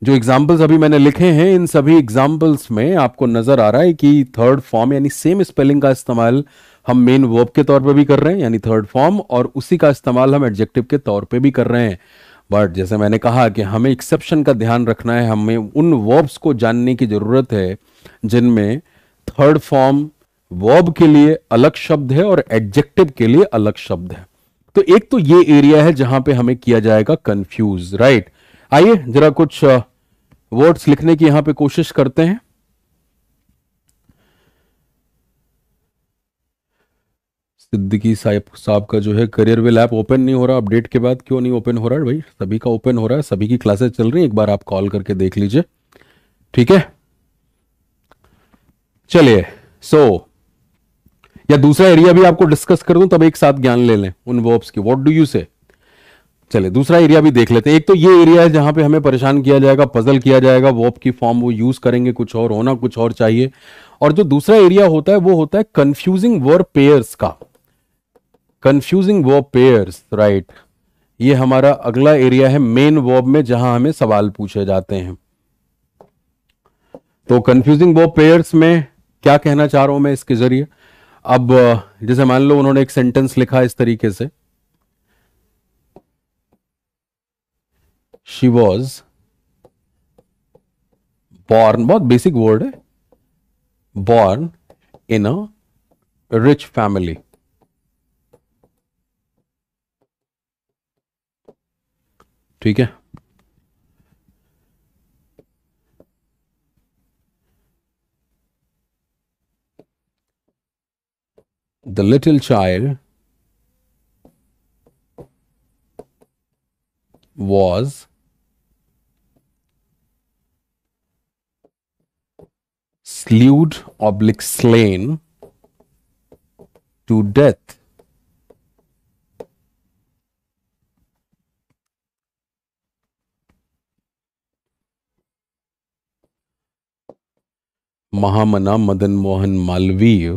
जो एग्जाम्पल्स अभी मैंने लिखे हैं इन सभी एग्जाम्पल्स में आपको नजर आ रहा है कि थर्ड फॉर्म यानी सेम स्पेलिंग का इस्तेमाल हम मेन वर्ब के तौर पे भी कर रहे हैं यानी थर्ड फॉर्म और उसी का इस्तेमाल हम एडजेक्टिव के तौर पे भी कर रहे हैं बट जैसे मैंने कहा कि हमें एक्सेप्शन का ध्यान रखना है हमें उन वर्ब्स को जानने की ज़रूरत है जिनमें थर्ड फॉर्म वर्ब के लिए अलग शब्द है और एडजेक्टिव के लिए अलग शब्द है तो एक तो ये एरिया है जहां पे हमें किया जाएगा कंफ्यूज राइट आइए जरा कुछ वर्ड्स uh, लिखने की यहां पे कोशिश करते हैं सिद्दीकी साहब साहब का जो है करियर वेल ऐप ओपन नहीं हो रहा अपडेट के बाद क्यों नहीं ओपन हो रहा है भाई सभी का ओपन हो रहा है सभी की क्लासेस चल रही है एक बार आप कॉल करके देख लीजिए ठीक है चलिए सो so, या दूसरा एरिया भी आपको डिस्कस कर दूं तब एक साथ ज्ञान ले लें उन वर्ब्स की व्हाट डू यू से चले दूसरा एरिया भी देख लेते हैं एक तो ये एरिया है जहां पे हमें परेशान किया जाएगा पजल किया जाएगा वॉप की फॉर्म वो यूज करेंगे कुछ और होना कुछ और चाहिए और जो दूसरा एरिया होता है वो होता है कंफ्यूजिंग वर्ड पेयर्स का कंफ्यूजिंग वर्ब पेयर्स राइट ये हमारा अगला एरिया है मेन वर्ब में जहां हमें सवाल पूछे जाते हैं तो कंफ्यूजिंग वर्ब पेयर्स में क्या कहना चाह रहा हूं मैं इसके जरिए अब जैसे मान लो उन्होंने एक सेंटेंस लिखा इस तरीके से शी वॉज बॉर्न बहुत बेसिक वर्ड है born in a rich family The little child was slewed oblique slain to death Mahamana Madan Mohan Malaviya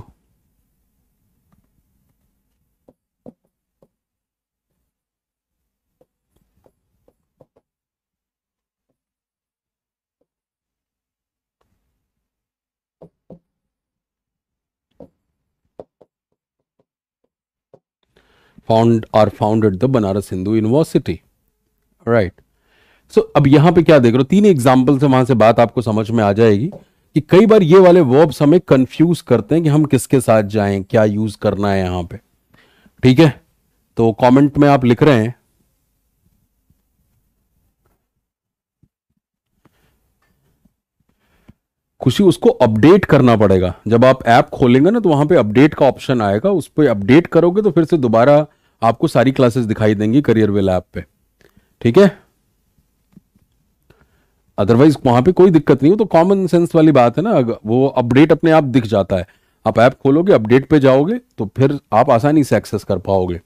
found or founded the Banaras Hindu university right so अब यहां पे क्या देख रहे हो तीन एग्जाम्पल से वहां से बात आपको समझ में आ जाएगी कि कई बार ये वाले वर्ब्स हमें कंफ्यूज करते हैं कि हम किसके साथ जाएं क्या यूज करना है यहां पे ठीक है तो कमेंट में आप लिख रहे हैं खुशी उसको अपडेट करना पड़ेगा जब आप ऐप खोलेंगे ना तो वहां पे अपडेट का ऑप्शन आएगा उस पर अपडेट करोगे तो फिर से दोबारा आपको सारी क्लासेस दिखाई देंगी करियर वेल ऐप पे ठीक है अदरवाइज वहां पे कोई दिक्कत नहीं हो तो कॉमन सेंस वाली बात है ना वो अपडेट अपने आप दिख जाता है आप ऐप खोलोगे अपडेट पे जाओगे तो फिर आप आसानी से एक्सेस कर पाओगे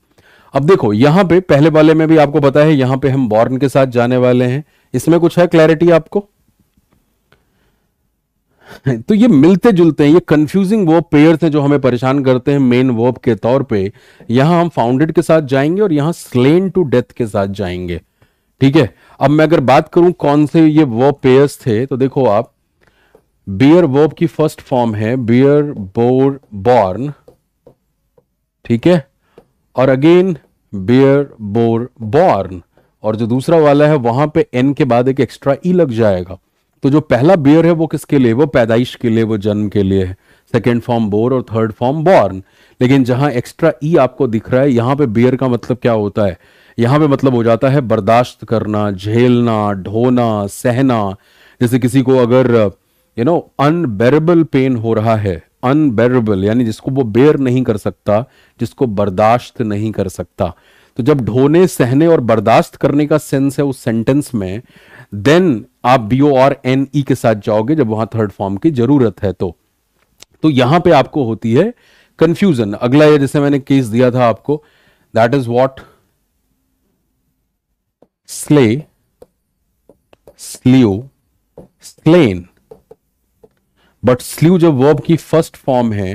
अब देखो यहां पे पहले वाले में भी आपको पता है यहां पे हम बॉर्न के साथ जाने वाले हैं इसमें कुछ है क्लैरिटी आपको <laughs> तो ये मिलते जुलते हैं ये कंफ्यूजिंग वर्ब पेयर हैं जो हमें परेशान करते हैं मेन वर्ब के तौर पे यहां हम फाउंडेड के साथ जाएंगे और यहां स्लेन टू डेथ के साथ जाएंगे ठीक है अब मैं अगर बात करूं कौन से ये वर्ब पेयर्स थे तो देखो आप बियर वर्ब की फर्स्ट फॉर्म है बियर बोर बॉर्न ठीक है और अगेन बियर बोर बॉर्न और जो दूसरा वाला है वहां पे एन के बाद एक एक्स्ट्रा ई e लग जाएगा तो जो पहला बियर है वो किसके लिए वो पैदाइश के लिए वो जन्म के लिए है सेकेंड फॉर्म बोर और थर्ड फॉर्म बॉर्न लेकिन जहां एक्स्ट्रा ई e आपको दिख रहा है यहां पे बियर का मतलब क्या होता है यहां पे मतलब हो जाता है बर्दाश्त करना झेलना ढोना सहना जैसे किसी को अगर यू नो अनबेरेबल पेन हो रहा है अनबेरेबल यानी जिसको वो बेर नहीं कर सकता जिसको बर्दाश्त नहीं कर सकता तो जब ढोने सहने और बर्दाश्त करने का सेंस है उस सेंटेंस में देन आप B O R N E के साथ जाओगे जब वहां थर्ड फॉर्म की जरूरत है तो तो यहां पे आपको होती है कंफ्यूजन अगला ये जैसे मैंने केस दिया था आपको that is what slay, slew, slain. But slew जब वर्ब की फर्स्ट फॉर्म है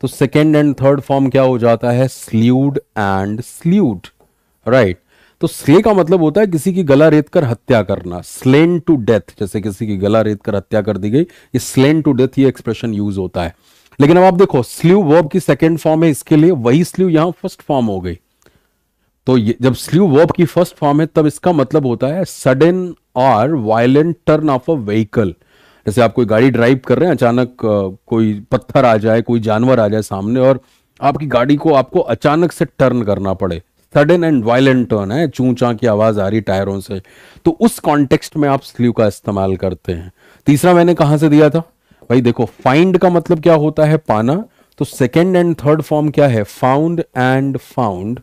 तो सेकेंड एंड थर्ड फॉर्म क्या हो जाता है स्ल्यूड एंड स्ल्यूड राइट तो स्ले का मतलब होता है किसी की गला रेत कर हत्या करना स्लेन टू डेथ जैसे किसी की गला रेत कर हत्या कर दी गई ये स्लेन टू डेथ ये एक्सप्रेशन यूज होता है लेकिन अब आप देखो स्ल्यू वर्ब की सेकेंड फॉर्म है इसके लिए वही स्ल्यू यहां फर्स्ट फॉर्म हो गई तो ये जब स्लीव वर्ब की फर्स्ट फॉर्म है तब इसका मतलब होता है सडन और violent turn of a vehicle जैसे आप कोई गाड़ी ड्राइव कर रहे हैं अचानक कोई पत्थर आ जाए कोई जानवर आ जाए सामने और आपकी गाड़ी को आपको अचानक से टर्न करना पड़े सडन एंड वायलेंट टर्न है चू चा की आवाज़ आ रही टायरों से तो उस कॉन्टेक्स्ट में आप स्लीव का इस्तेमाल करते हैं तीसरा मैंने कहां से दिया था भाई देखो फाइंड का मतलब क्या होता है पाना तो सेकेंड एंड थर्ड फॉर्म क्या है found and found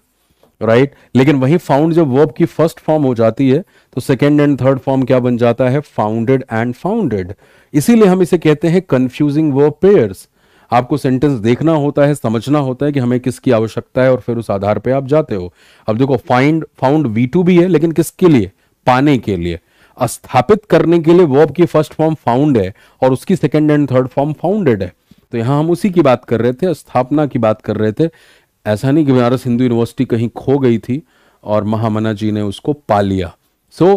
right right? लेकिन वही फाउंड जब वर्ब की फर्स्ट फॉर्म हो जाती है तो सेकेंड एंड थर्ड फॉर्म क्या बन जाता है फाउंडेड एंड फाउंडेड इसीलिए हम इसे कहते हैं कंफ्यूजिंग वर्ब पेयर्स आपको सेंटेंस देखना होता है समझना होता है कि हमें किसकी आवश्यकता है और फिर उस आधार पे आप जाते हो अब देखो फाइंड फाउंड वी टू भी है लेकिन किसके लिए पाने के लिए स्थापित करने के लिए वर्ब की फर्स्ट फॉर्म फाउंड है और उसकी second and third form founded है तो यहां हम उसी की बात कर रहे थे स्थापना की बात कर रहे थे ऐसा नहीं कि बनारस हिंदू यूनिवर्सिटी कहीं खो गई थी और महामना जी ने उसको पा लिया so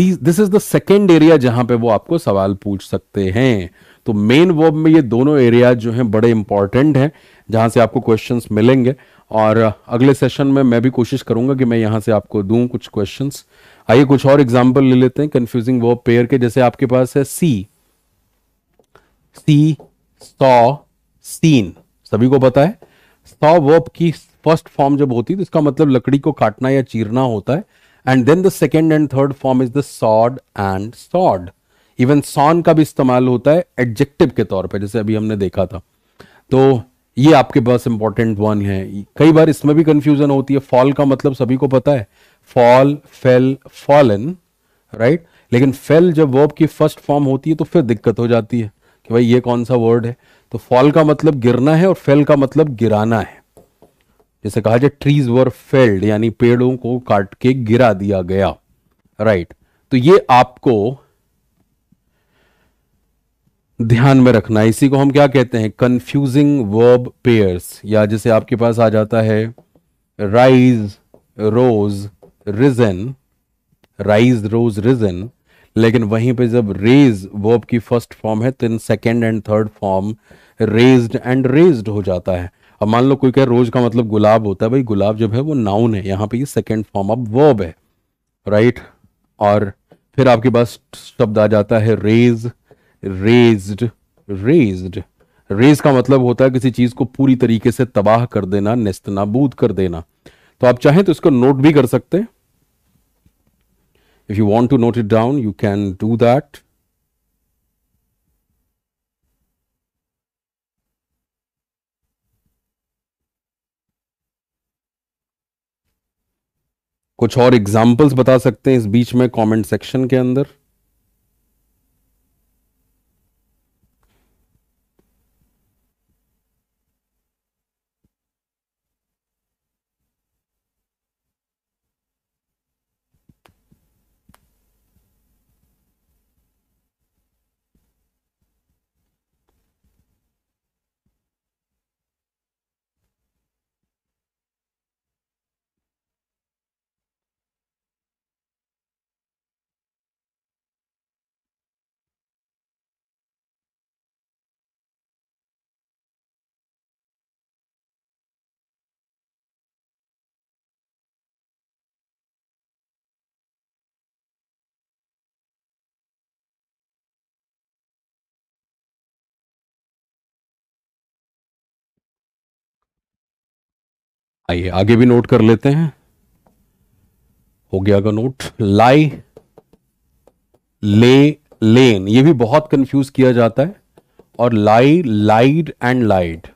this is the second area जहां पे वो आपको सवाल पूछ सकते हैं तो मेन वर्ब में ये दोनों एरिया जो हैं बड़े इंपॉर्टेंट हैं जहां से आपको क्वेश्चंस मिलेंगे और uh, अगले सेशन में मैं भी कोशिश करूंगा कि मैं यहां से आपको दूं कुछ क्वेश्चंस आइए कुछ और एग्जाम्पल ले लेते हैं कंफ्यूजिंग वर्ब पेयर के जैसे आपके पास है सी सी सॉ सीन सभी को पता है सौ वर्ब की फर्स्ट फॉर्म जब होती है तो इसका मतलब लकड़ी को काटना या चीरना होता है and then the second and third form is the sawed and sawed even sawn का भी इस्तेमाल होता है एडजेक्टिव के तौर पे जैसे अभी हमने देखा था तो ये आपके पास इंपॉर्टेंट वन है कई बार इसमें भी कंफ्यूजन होती है फॉल का मतलब सभी को पता है फॉल फेल फॉलन राइट लेकिन फेल जब वर्ब की फर्स्ट फॉर्म होती है तो फिर दिक्कत हो जाती है कि भाई ये कौन सा वर्ड है तो फॉल का मतलब गिरना है और फेल का मतलब गिराना है जैसे कहा जाए ट्रीज वर फेल्ड यानी पेड़ों को काट के गिरा दिया गया राइट तो ये आपको ध्यान में रखना है इसी को हम क्या कहते हैं कंफ्यूजिंग वर्ब पेयर्स या जैसे आपके पास आ जाता है rise rose risen rise rose risen लेकिन वहीं पे जब रेज वर्ब की फर्स्ट फॉर्म है तो second and third form raised and raised हो जाता है अब मान लो कोई कह रोज का मतलब गुलाब होता है भाई गुलाब जब है वो नाउन है यहाँ पे ये सेकेंड फॉर्म ऑफ वर्ब है राइट और फिर आपके पास शब्द आ जाता है रेज रेज्ड रेज्ड रेज का मतलब होता है किसी चीज को पूरी तरीके से तबाह कर देना नेस्तनाबूद कर देना तो आप चाहें तो इसको नोट भी कर सकते हैं If you want to note it down, you can do that. कुछ और एग्जाम्पल्स बता सकते हैं इस बीच में कमेंट सेक्शन के अंदर आइए आगे भी नोट कर लेते हैं हो गया का नोट लाई ले लेन ये भी बहुत कंफ्यूज किया जाता है और लाई लाइड एंड लाइड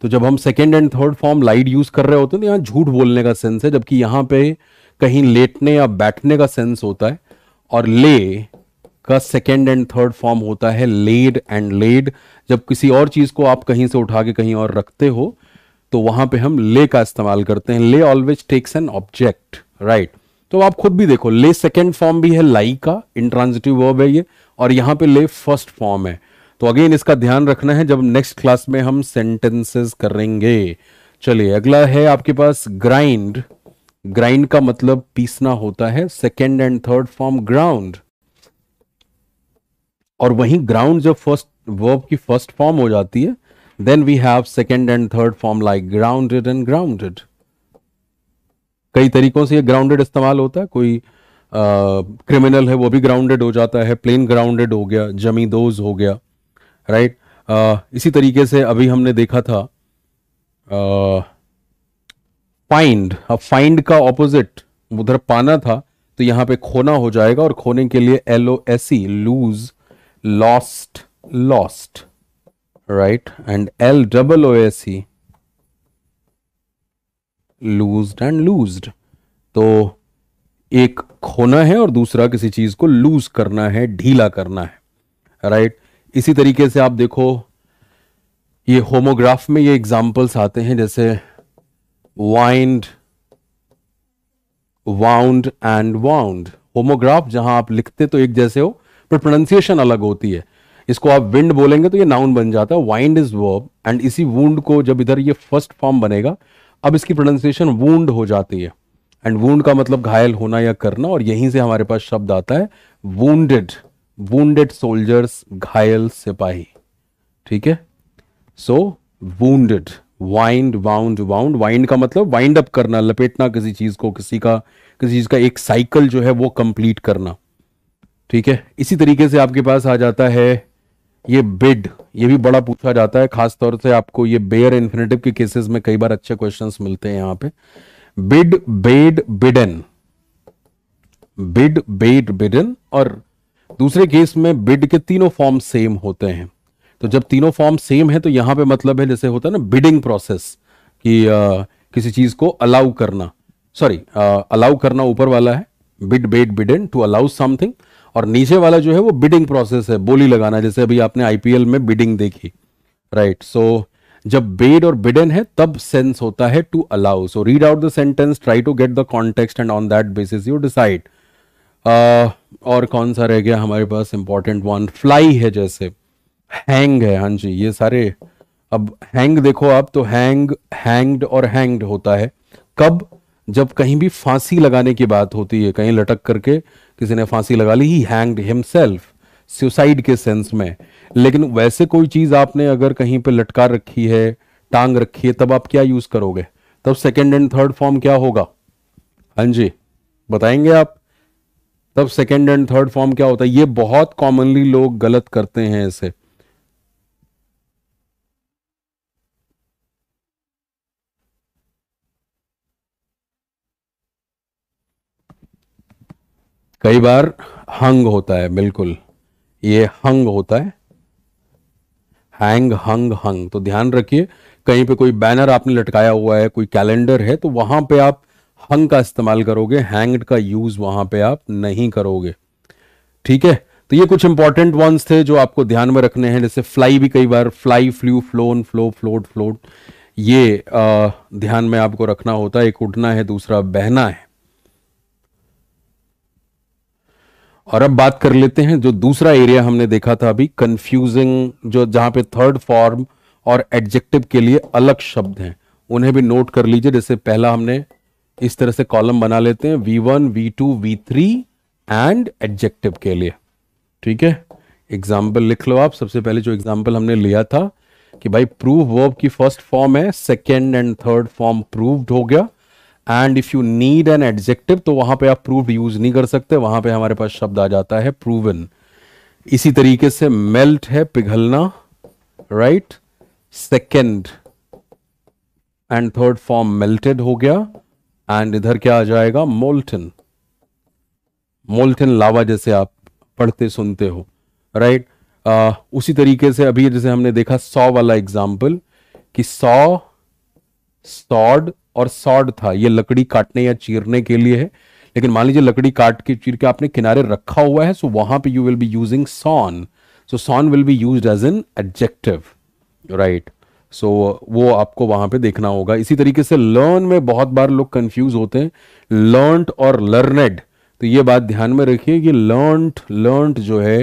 तो जब हम second and third form laid use कर रहे होते हैं तो यहां झूठ बोलने का सेंस है जबकि यहां पे कहीं लेटने या बैठने का सेंस होता है और ले का सेकेंड एंड थर्ड फॉर्म होता है लेड एंड लेड जब किसी और चीज को आप कहीं से उठा के कहीं और रखते हो तो वहां पे हम ले का इस्तेमाल करते हैं lay always takes an object right तो आप खुद भी देखो ले सेकेंड फॉर्म भी है लाई का इंट्रांजिटिव वर्ब है ये और यहां पे ले फर्स्ट फॉर्म है तो अगेन इसका ध्यान रखना है जब नेक्स्ट क्लास में हम सेंटेंसेस करेंगे चलिए अगला है आपके पास ग्राइंड ग्राइंड का मतलब पीसना होता है second and third form ground और वहीं ग्राउंड जब फर्स्ट वर्ब की फर्स्ट फॉर्म हो जाती है then we have second and third form like grounded and grounded कई तरीकों से ये ग्राउंडेड इस्तेमाल होता है कोई क्रिमिनल है वो भी ग्राउंडेड हो जाता है प्लेन ग्राउंडेड हो गया जमी दोज हो गया राइट right? इसी तरीके से अभी हमने देखा था फाइंड अब फाइंड का ऑपोजिट उधर पाना था तो यहां पे खोना हो जाएगा और खोने के लिए L O S E lose lost lost right and L double OSE loosed and loosed तो एक खोना है और दूसरा किसी चीज को लूज करना है ढीला करना है राइट इसी तरीके से आप देखो ये होमोग्राफ में ये एग्जाम्पल्स आते हैं जैसे wind wound and wound homograph जहां आप लिखते तो एक जैसे हो पर प्रोनाउंसिएशन अलग होती है इसको आप विंड बोलेंगे तो ये नाउन बन जाता है वाइंड इज वर्ब एंड इसी वूंड को जब इधर ये फर्स्ट फॉर्म बनेगा अब इसकी प्रोनाउंसिएशन वूंड हो जाती है एंड वूंड का मतलब घायल होना या करना और यहीं से हमारे पास शब्द आता है वूंडेड वूंडेड सोल्जर्स घायल सिपाही ठीक है so wounded wind wound wound wind का मतलब वाइंड अप करना लपेटना किसी चीज को किसी का किसी चीज का एक साइकिल जो है वो कंप्लीट करना ठीक है इसी तरीके से आपके पास आ जाता है ये बिड ये भी बड़ा पूछा जाता है खासतौर से आपको ये बेयर इन्फिनेटिव के केसेस में कई बार अच्छे क्वेश्चंस मिलते हैं यहां पे bid bade bidden bid bade bidden और दूसरे केस में बिड के तीनों फॉर्म सेम होते हैं तो जब तीनों फॉर्म सेम है तो यहां पे मतलब है जैसे होता है ना बिडिंग प्रोसेस कि आ, किसी चीज को अलाउ करना सॉरी अलाउ करना ऊपर वाला है bid bade bidden to allow something और नीचे वाला जो है वो बिडिंग प्रोसेस है बोली लगाना जैसे अभी आपने आईपीएल में बिडिंग देखी राइट सो जब बेड और बिडन है तब सेंस होता है to allow so read out the sentence try to get the context and on that basis you decide और कौन सा रह गया हमारे पास इंपॉर्टेंट वन फ्लाई है जैसे हैंग है हाँ जी ये सारे अब हैंग देखो आप तो हैंग हैंग्ड और हैंग्ड होता है कब जब कहीं भी फांसी लगाने की बात होती है कहीं लटक करके किसी ने फांसी लगा ली ही हैंग्ड हिमसेल्फ सुसाइड के सेंस में लेकिन वैसे कोई चीज़ आपने अगर कहीं पे लटका रखी है टांग रखी है तब आप क्या यूज़ करोगे तब सेकेंड एंड थर्ड फॉर्म क्या होगा हाँ जी बताएंगे आप तब सेकेंड एंड थर्ड फॉर्म क्या होता है ये बहुत कॉमनली लोग गलत करते हैं इसे कई बार हंग होता है बिल्कुल ये हंग होता है हैंग हंग हंग तो ध्यान रखिए कहीं पे कोई बैनर आपने लटकाया हुआ है कोई कैलेंडर है तो वहां पे आप हंग का इस्तेमाल करोगे हैंग्ड का यूज वहां पे आप नहीं करोगे ठीक है तो ये कुछ इंपॉर्टेंट वंस थे जो आपको ध्यान में रखने हैं जैसे फ्लाई भी कई बार fly flew flown flow flowed flowed ये आ, ध्यान में आपको रखना होता है एक उठना है दूसरा बहना है और अब बात कर लेते हैं जो दूसरा एरिया हमने देखा था अभी कंफ्यूजिंग जो जहां पे थर्ड फॉर्म और एडजेक्टिव के लिए अलग शब्द हैं उन्हें भी नोट कर लीजिए जैसे पहला हमने इस तरह से कॉलम बना लेते हैं V one V two V three and adjective के लिए ठीक है एग्जाम्पल लिख लो आप सबसे पहले जो एग्जाम्पल हमने लिया था कि भाई प्रूव वर्ब की फर्स्ट फॉर्म है second and third form proved हो गया and if you need an adjective तो वहां पे आप प्रूव यूज नहीं कर सकते वहां पे हमारे पास शब्द आ जाता है प्रूवन इसी तरीके से मेल्ट है पिघलना right second and third form melted हो गया एंड इधर क्या आ जाएगा मोल्टन मोल्टन लावा जैसे आप पढ़ते सुनते हो राइट right? uh, उसी तरीके से अभी जैसे हमने देखा सौ वाला एग्जाम्पल कि सौ सॉड और सॉड था ये लकड़ी काटने या चीरने के लिए है लेकिन मान लीजिए लकड़ी काट के चीर के आपने किनारे रखा हुआ है सो वहां पे you will be using sawn so sawn will be use as an adjective right so वो आपको वहां पे देखना होगा इसी तरीके से लर्न में बहुत बार लोग कंफ्यूज होते हैं लर्न और लर्नेड तो ये बात ध्यान में रखिए कि लर्न लर्न जो है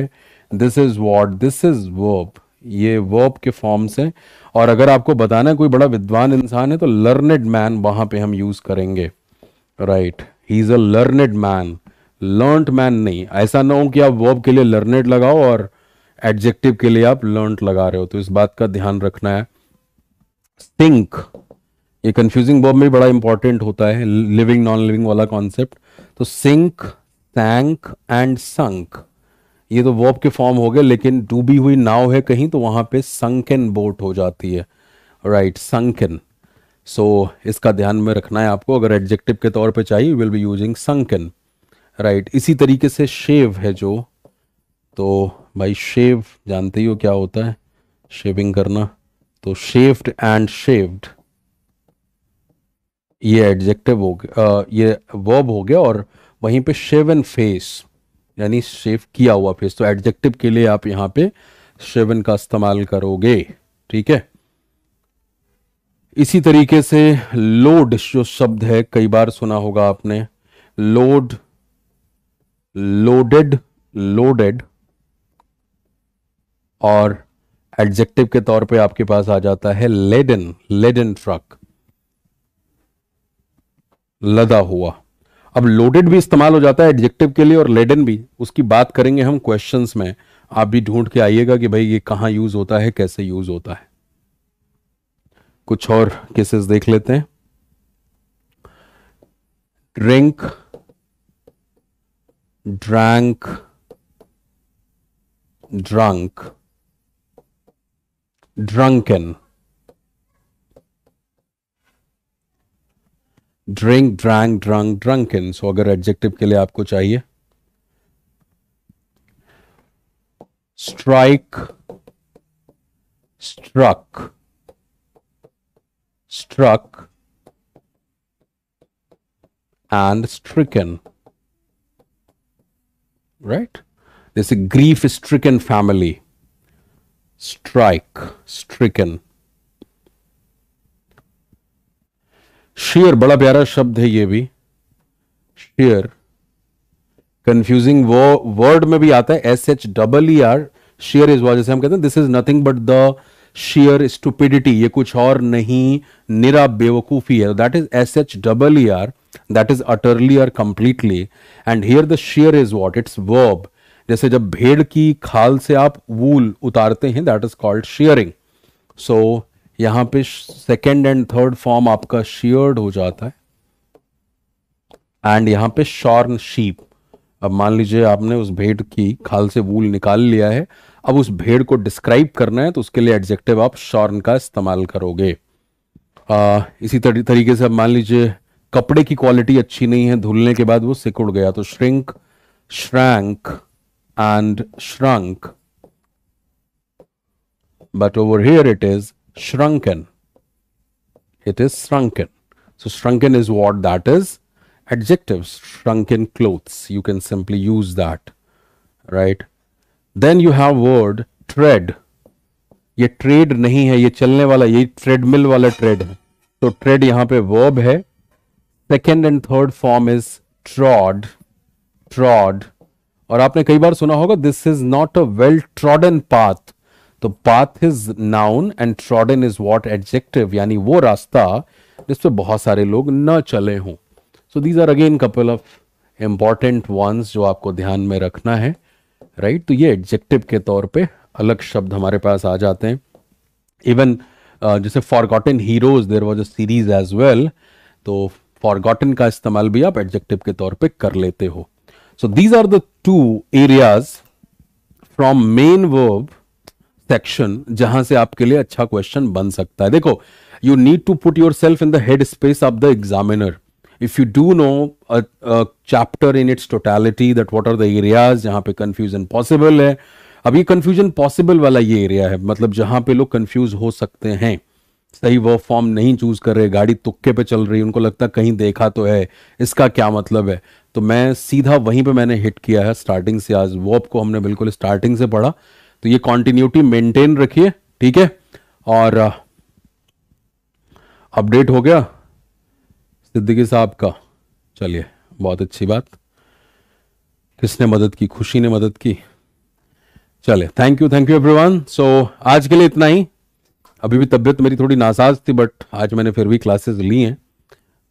this is what this is verb ये वर्ब के फॉर्म से और अगर आपको बताना है कोई बड़ा विद्वान इंसान है तो लर्नेड मैन वहां पे हम यूज़ करेंगे right he is a learned man learn man नहीं ऐसा ना हो कि आप वर्ब के लिए लर्नेड लगाओ और एडजेक्टिव के लिए आप लर्न लगा रहे हो तो इस बात का ध्यान रखना है थिंक ये कंफ्यूजिंग वर्ब में बड़ा इंपॉर्टेंट होता है लिविंग नॉन लिविंग वाला कॉन्सेप्ट तो सिंक थैंक एंड संक ये तो वॉब के फॉर्म हो गए लेकिन डूबी हुई नाव है कहीं तो वहां पे संकन बोट हो जाती है राइट संकन सो इसका ध्यान में रखना है आपको अगर एडजेक्टिव के तौर पे चाहिए will be using sunken right इसी तरीके से शेव है जो तो भाई शेव जानते ही हो क्या होता है शेविंग करना तो शेव्ड एंड शेव्ड ये एडजेक्टिव हो गया ये वर्ब हो गया और वहीं पे शेवन फेस यानी शेव किया हुआ फेस तो एडजेक्टिव के लिए आप यहां पे शेवन का इस्तेमाल करोगे ठीक है इसी तरीके से लोड जो शब्द है कई बार सुना होगा आपने लोड लोडेड लोडेड और एडजेक्टिव के तौर पे आपके पास आ जाता है लेडन लेडन ट्रक लदा हुआ अब लोडेड भी इस्तेमाल हो जाता है एडजेक्टिव के लिए और लेडन भी उसकी बात करेंगे हम क्वेश्चन में आप भी ढूंढ के आइएगा कि भाई ये कहां यूज होता है कैसे यूज होता है कुछ और केसेस देख लेते हैं drink drank drunk drunken drink drank drunk drunken so अगर एडजेक्टिव के लिए आपको चाहिए strike struck struck and stricken right there's a grief stricken family strike stricken sheer बड़ा प्यारा शब्द है ये भी शेयर कंफ्यूजिंग वर्ड में भी आता है S H double E R sheer is जैसे हम कहते हैं this is nothing but the sheer stupidity ये कुछ और नहीं निरा बेवकूफी है that is S H double E R that is utterly or completely and here the shear is what it's verb जैसे जब भेड़ की खाल से आप वूल उतारते हैं that is called shearing so यहां पे सेकेंड एंड थर्ड फॉर्म आपका शियर्ड हो जाता है एंड यहां पे शॉर्न शीप अब मान लीजिए आपने उस भेड़ की खाल से वूल निकाल लिया है अब उस भेड़ को डिस्क्राइब करना है तो उसके लिए एडजेक्टिव आप शॉर्न का इस्तेमाल करोगे आ, इसी तरीके से अब मान लीजिए कपड़े की क्वालिटी अच्छी नहीं है धुलने के बाद वो सिकुड़ गया तो shrink shrank and shrunk but over here it is shrunken. It is shrunken. So shrunken is what that is. Adjectives, shrunken clothes. You can simply use that, right? Then you have word tread. ये ट्रेड नहीं है ये चलने वाला ये ट्रेडमिल वाला ट्रेड है तो ट्रेड यहाँ पे वर्ब है second and third form is trod trod और आपने कई बार सुना होगा this is not a well trodden path तो path is noun and trodden is what adjective यानी वो रास्ता जिसपे बहुत सारे लोग न चले हों so these are again couple of important ones जो आपको ध्यान में रखना है राइट right? तो ये एडजेक्टिव के तौर पे अलग शब्द हमारे पास आ जाते हैं इवन uh, जैसे forgotten heroes there was a series as well तो फॉरगॉटन का इस्तेमाल भी आप एडजेक्टिव के तौर पे कर लेते हो so these are the two areas from main verb section जहां से आपके लिए अच्छा क्वेश्चन बन सकता है देखो you need to put yourself in the head space of the examiner if you do know chapter in its totality that what are the areas जहां पे कंफ्यूजन पॉसिबल है अब ये कंफ्यूजन पॉसिबल वाला ये एरिया है मतलब जहां पे लोग कंफ्यूज हो सकते हैं सही वो फॉर्म नहीं चूज कर रहे गाड़ी तुक्के पे चल रही उनको लगता कहीं देखा तो है इसका क्या मतलब है तो मैं सीधा वहीं पे मैंने हिट किया है स्टार्टिंग से आज वो आपको हमने बिल्कुल स्टार्टिंग से पढ़ा तो ये कॉन्टिन्यूटी मेंटेन रखिए ठीक है और अपडेट uh, हो गया सिद्दीकी साहब का चलिए बहुत अच्छी बात किसने मदद की खुशी ने मदद की चले thank you thank you everyone so आज के लिए इतना ही अभी भी तबीयत मेरी थोड़ी नासाज थी बट आज मैंने फिर भी क्लासेस ली हैं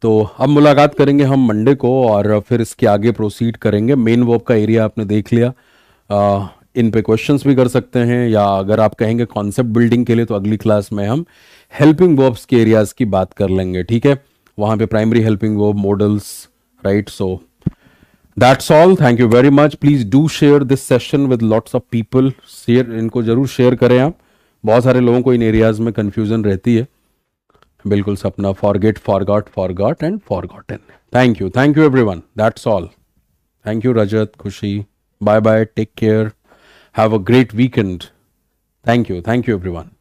तो अब मुलाकात करेंगे हम मंडे को और फिर इसके आगे प्रोसीड करेंगे मेन वॉब का एरिया आपने देख लिया आ, uh, इन पे क्वेश्चंस भी कर सकते हैं या अगर आप कहेंगे कॉन्सेप्ट बिल्डिंग के लिए तो अगली क्लास में हम हेल्पिंग वर्ब्स के एरियाज की बात कर लेंगे ठीक है वहां पे primary helping verb modals right so that's all thank you very much please do share this session with lots of people share इनको जरूर शेयर करें आप बहुत सारे लोगों को इन एरियाज में कंफ्यूजन रहती है बिल्कुल सपना forget forgot forgot and forgotten thank you thank you everyone that's all thank you Rajat Khushi bye bye take care Have a great weekend. Thank you. Thank you everyone.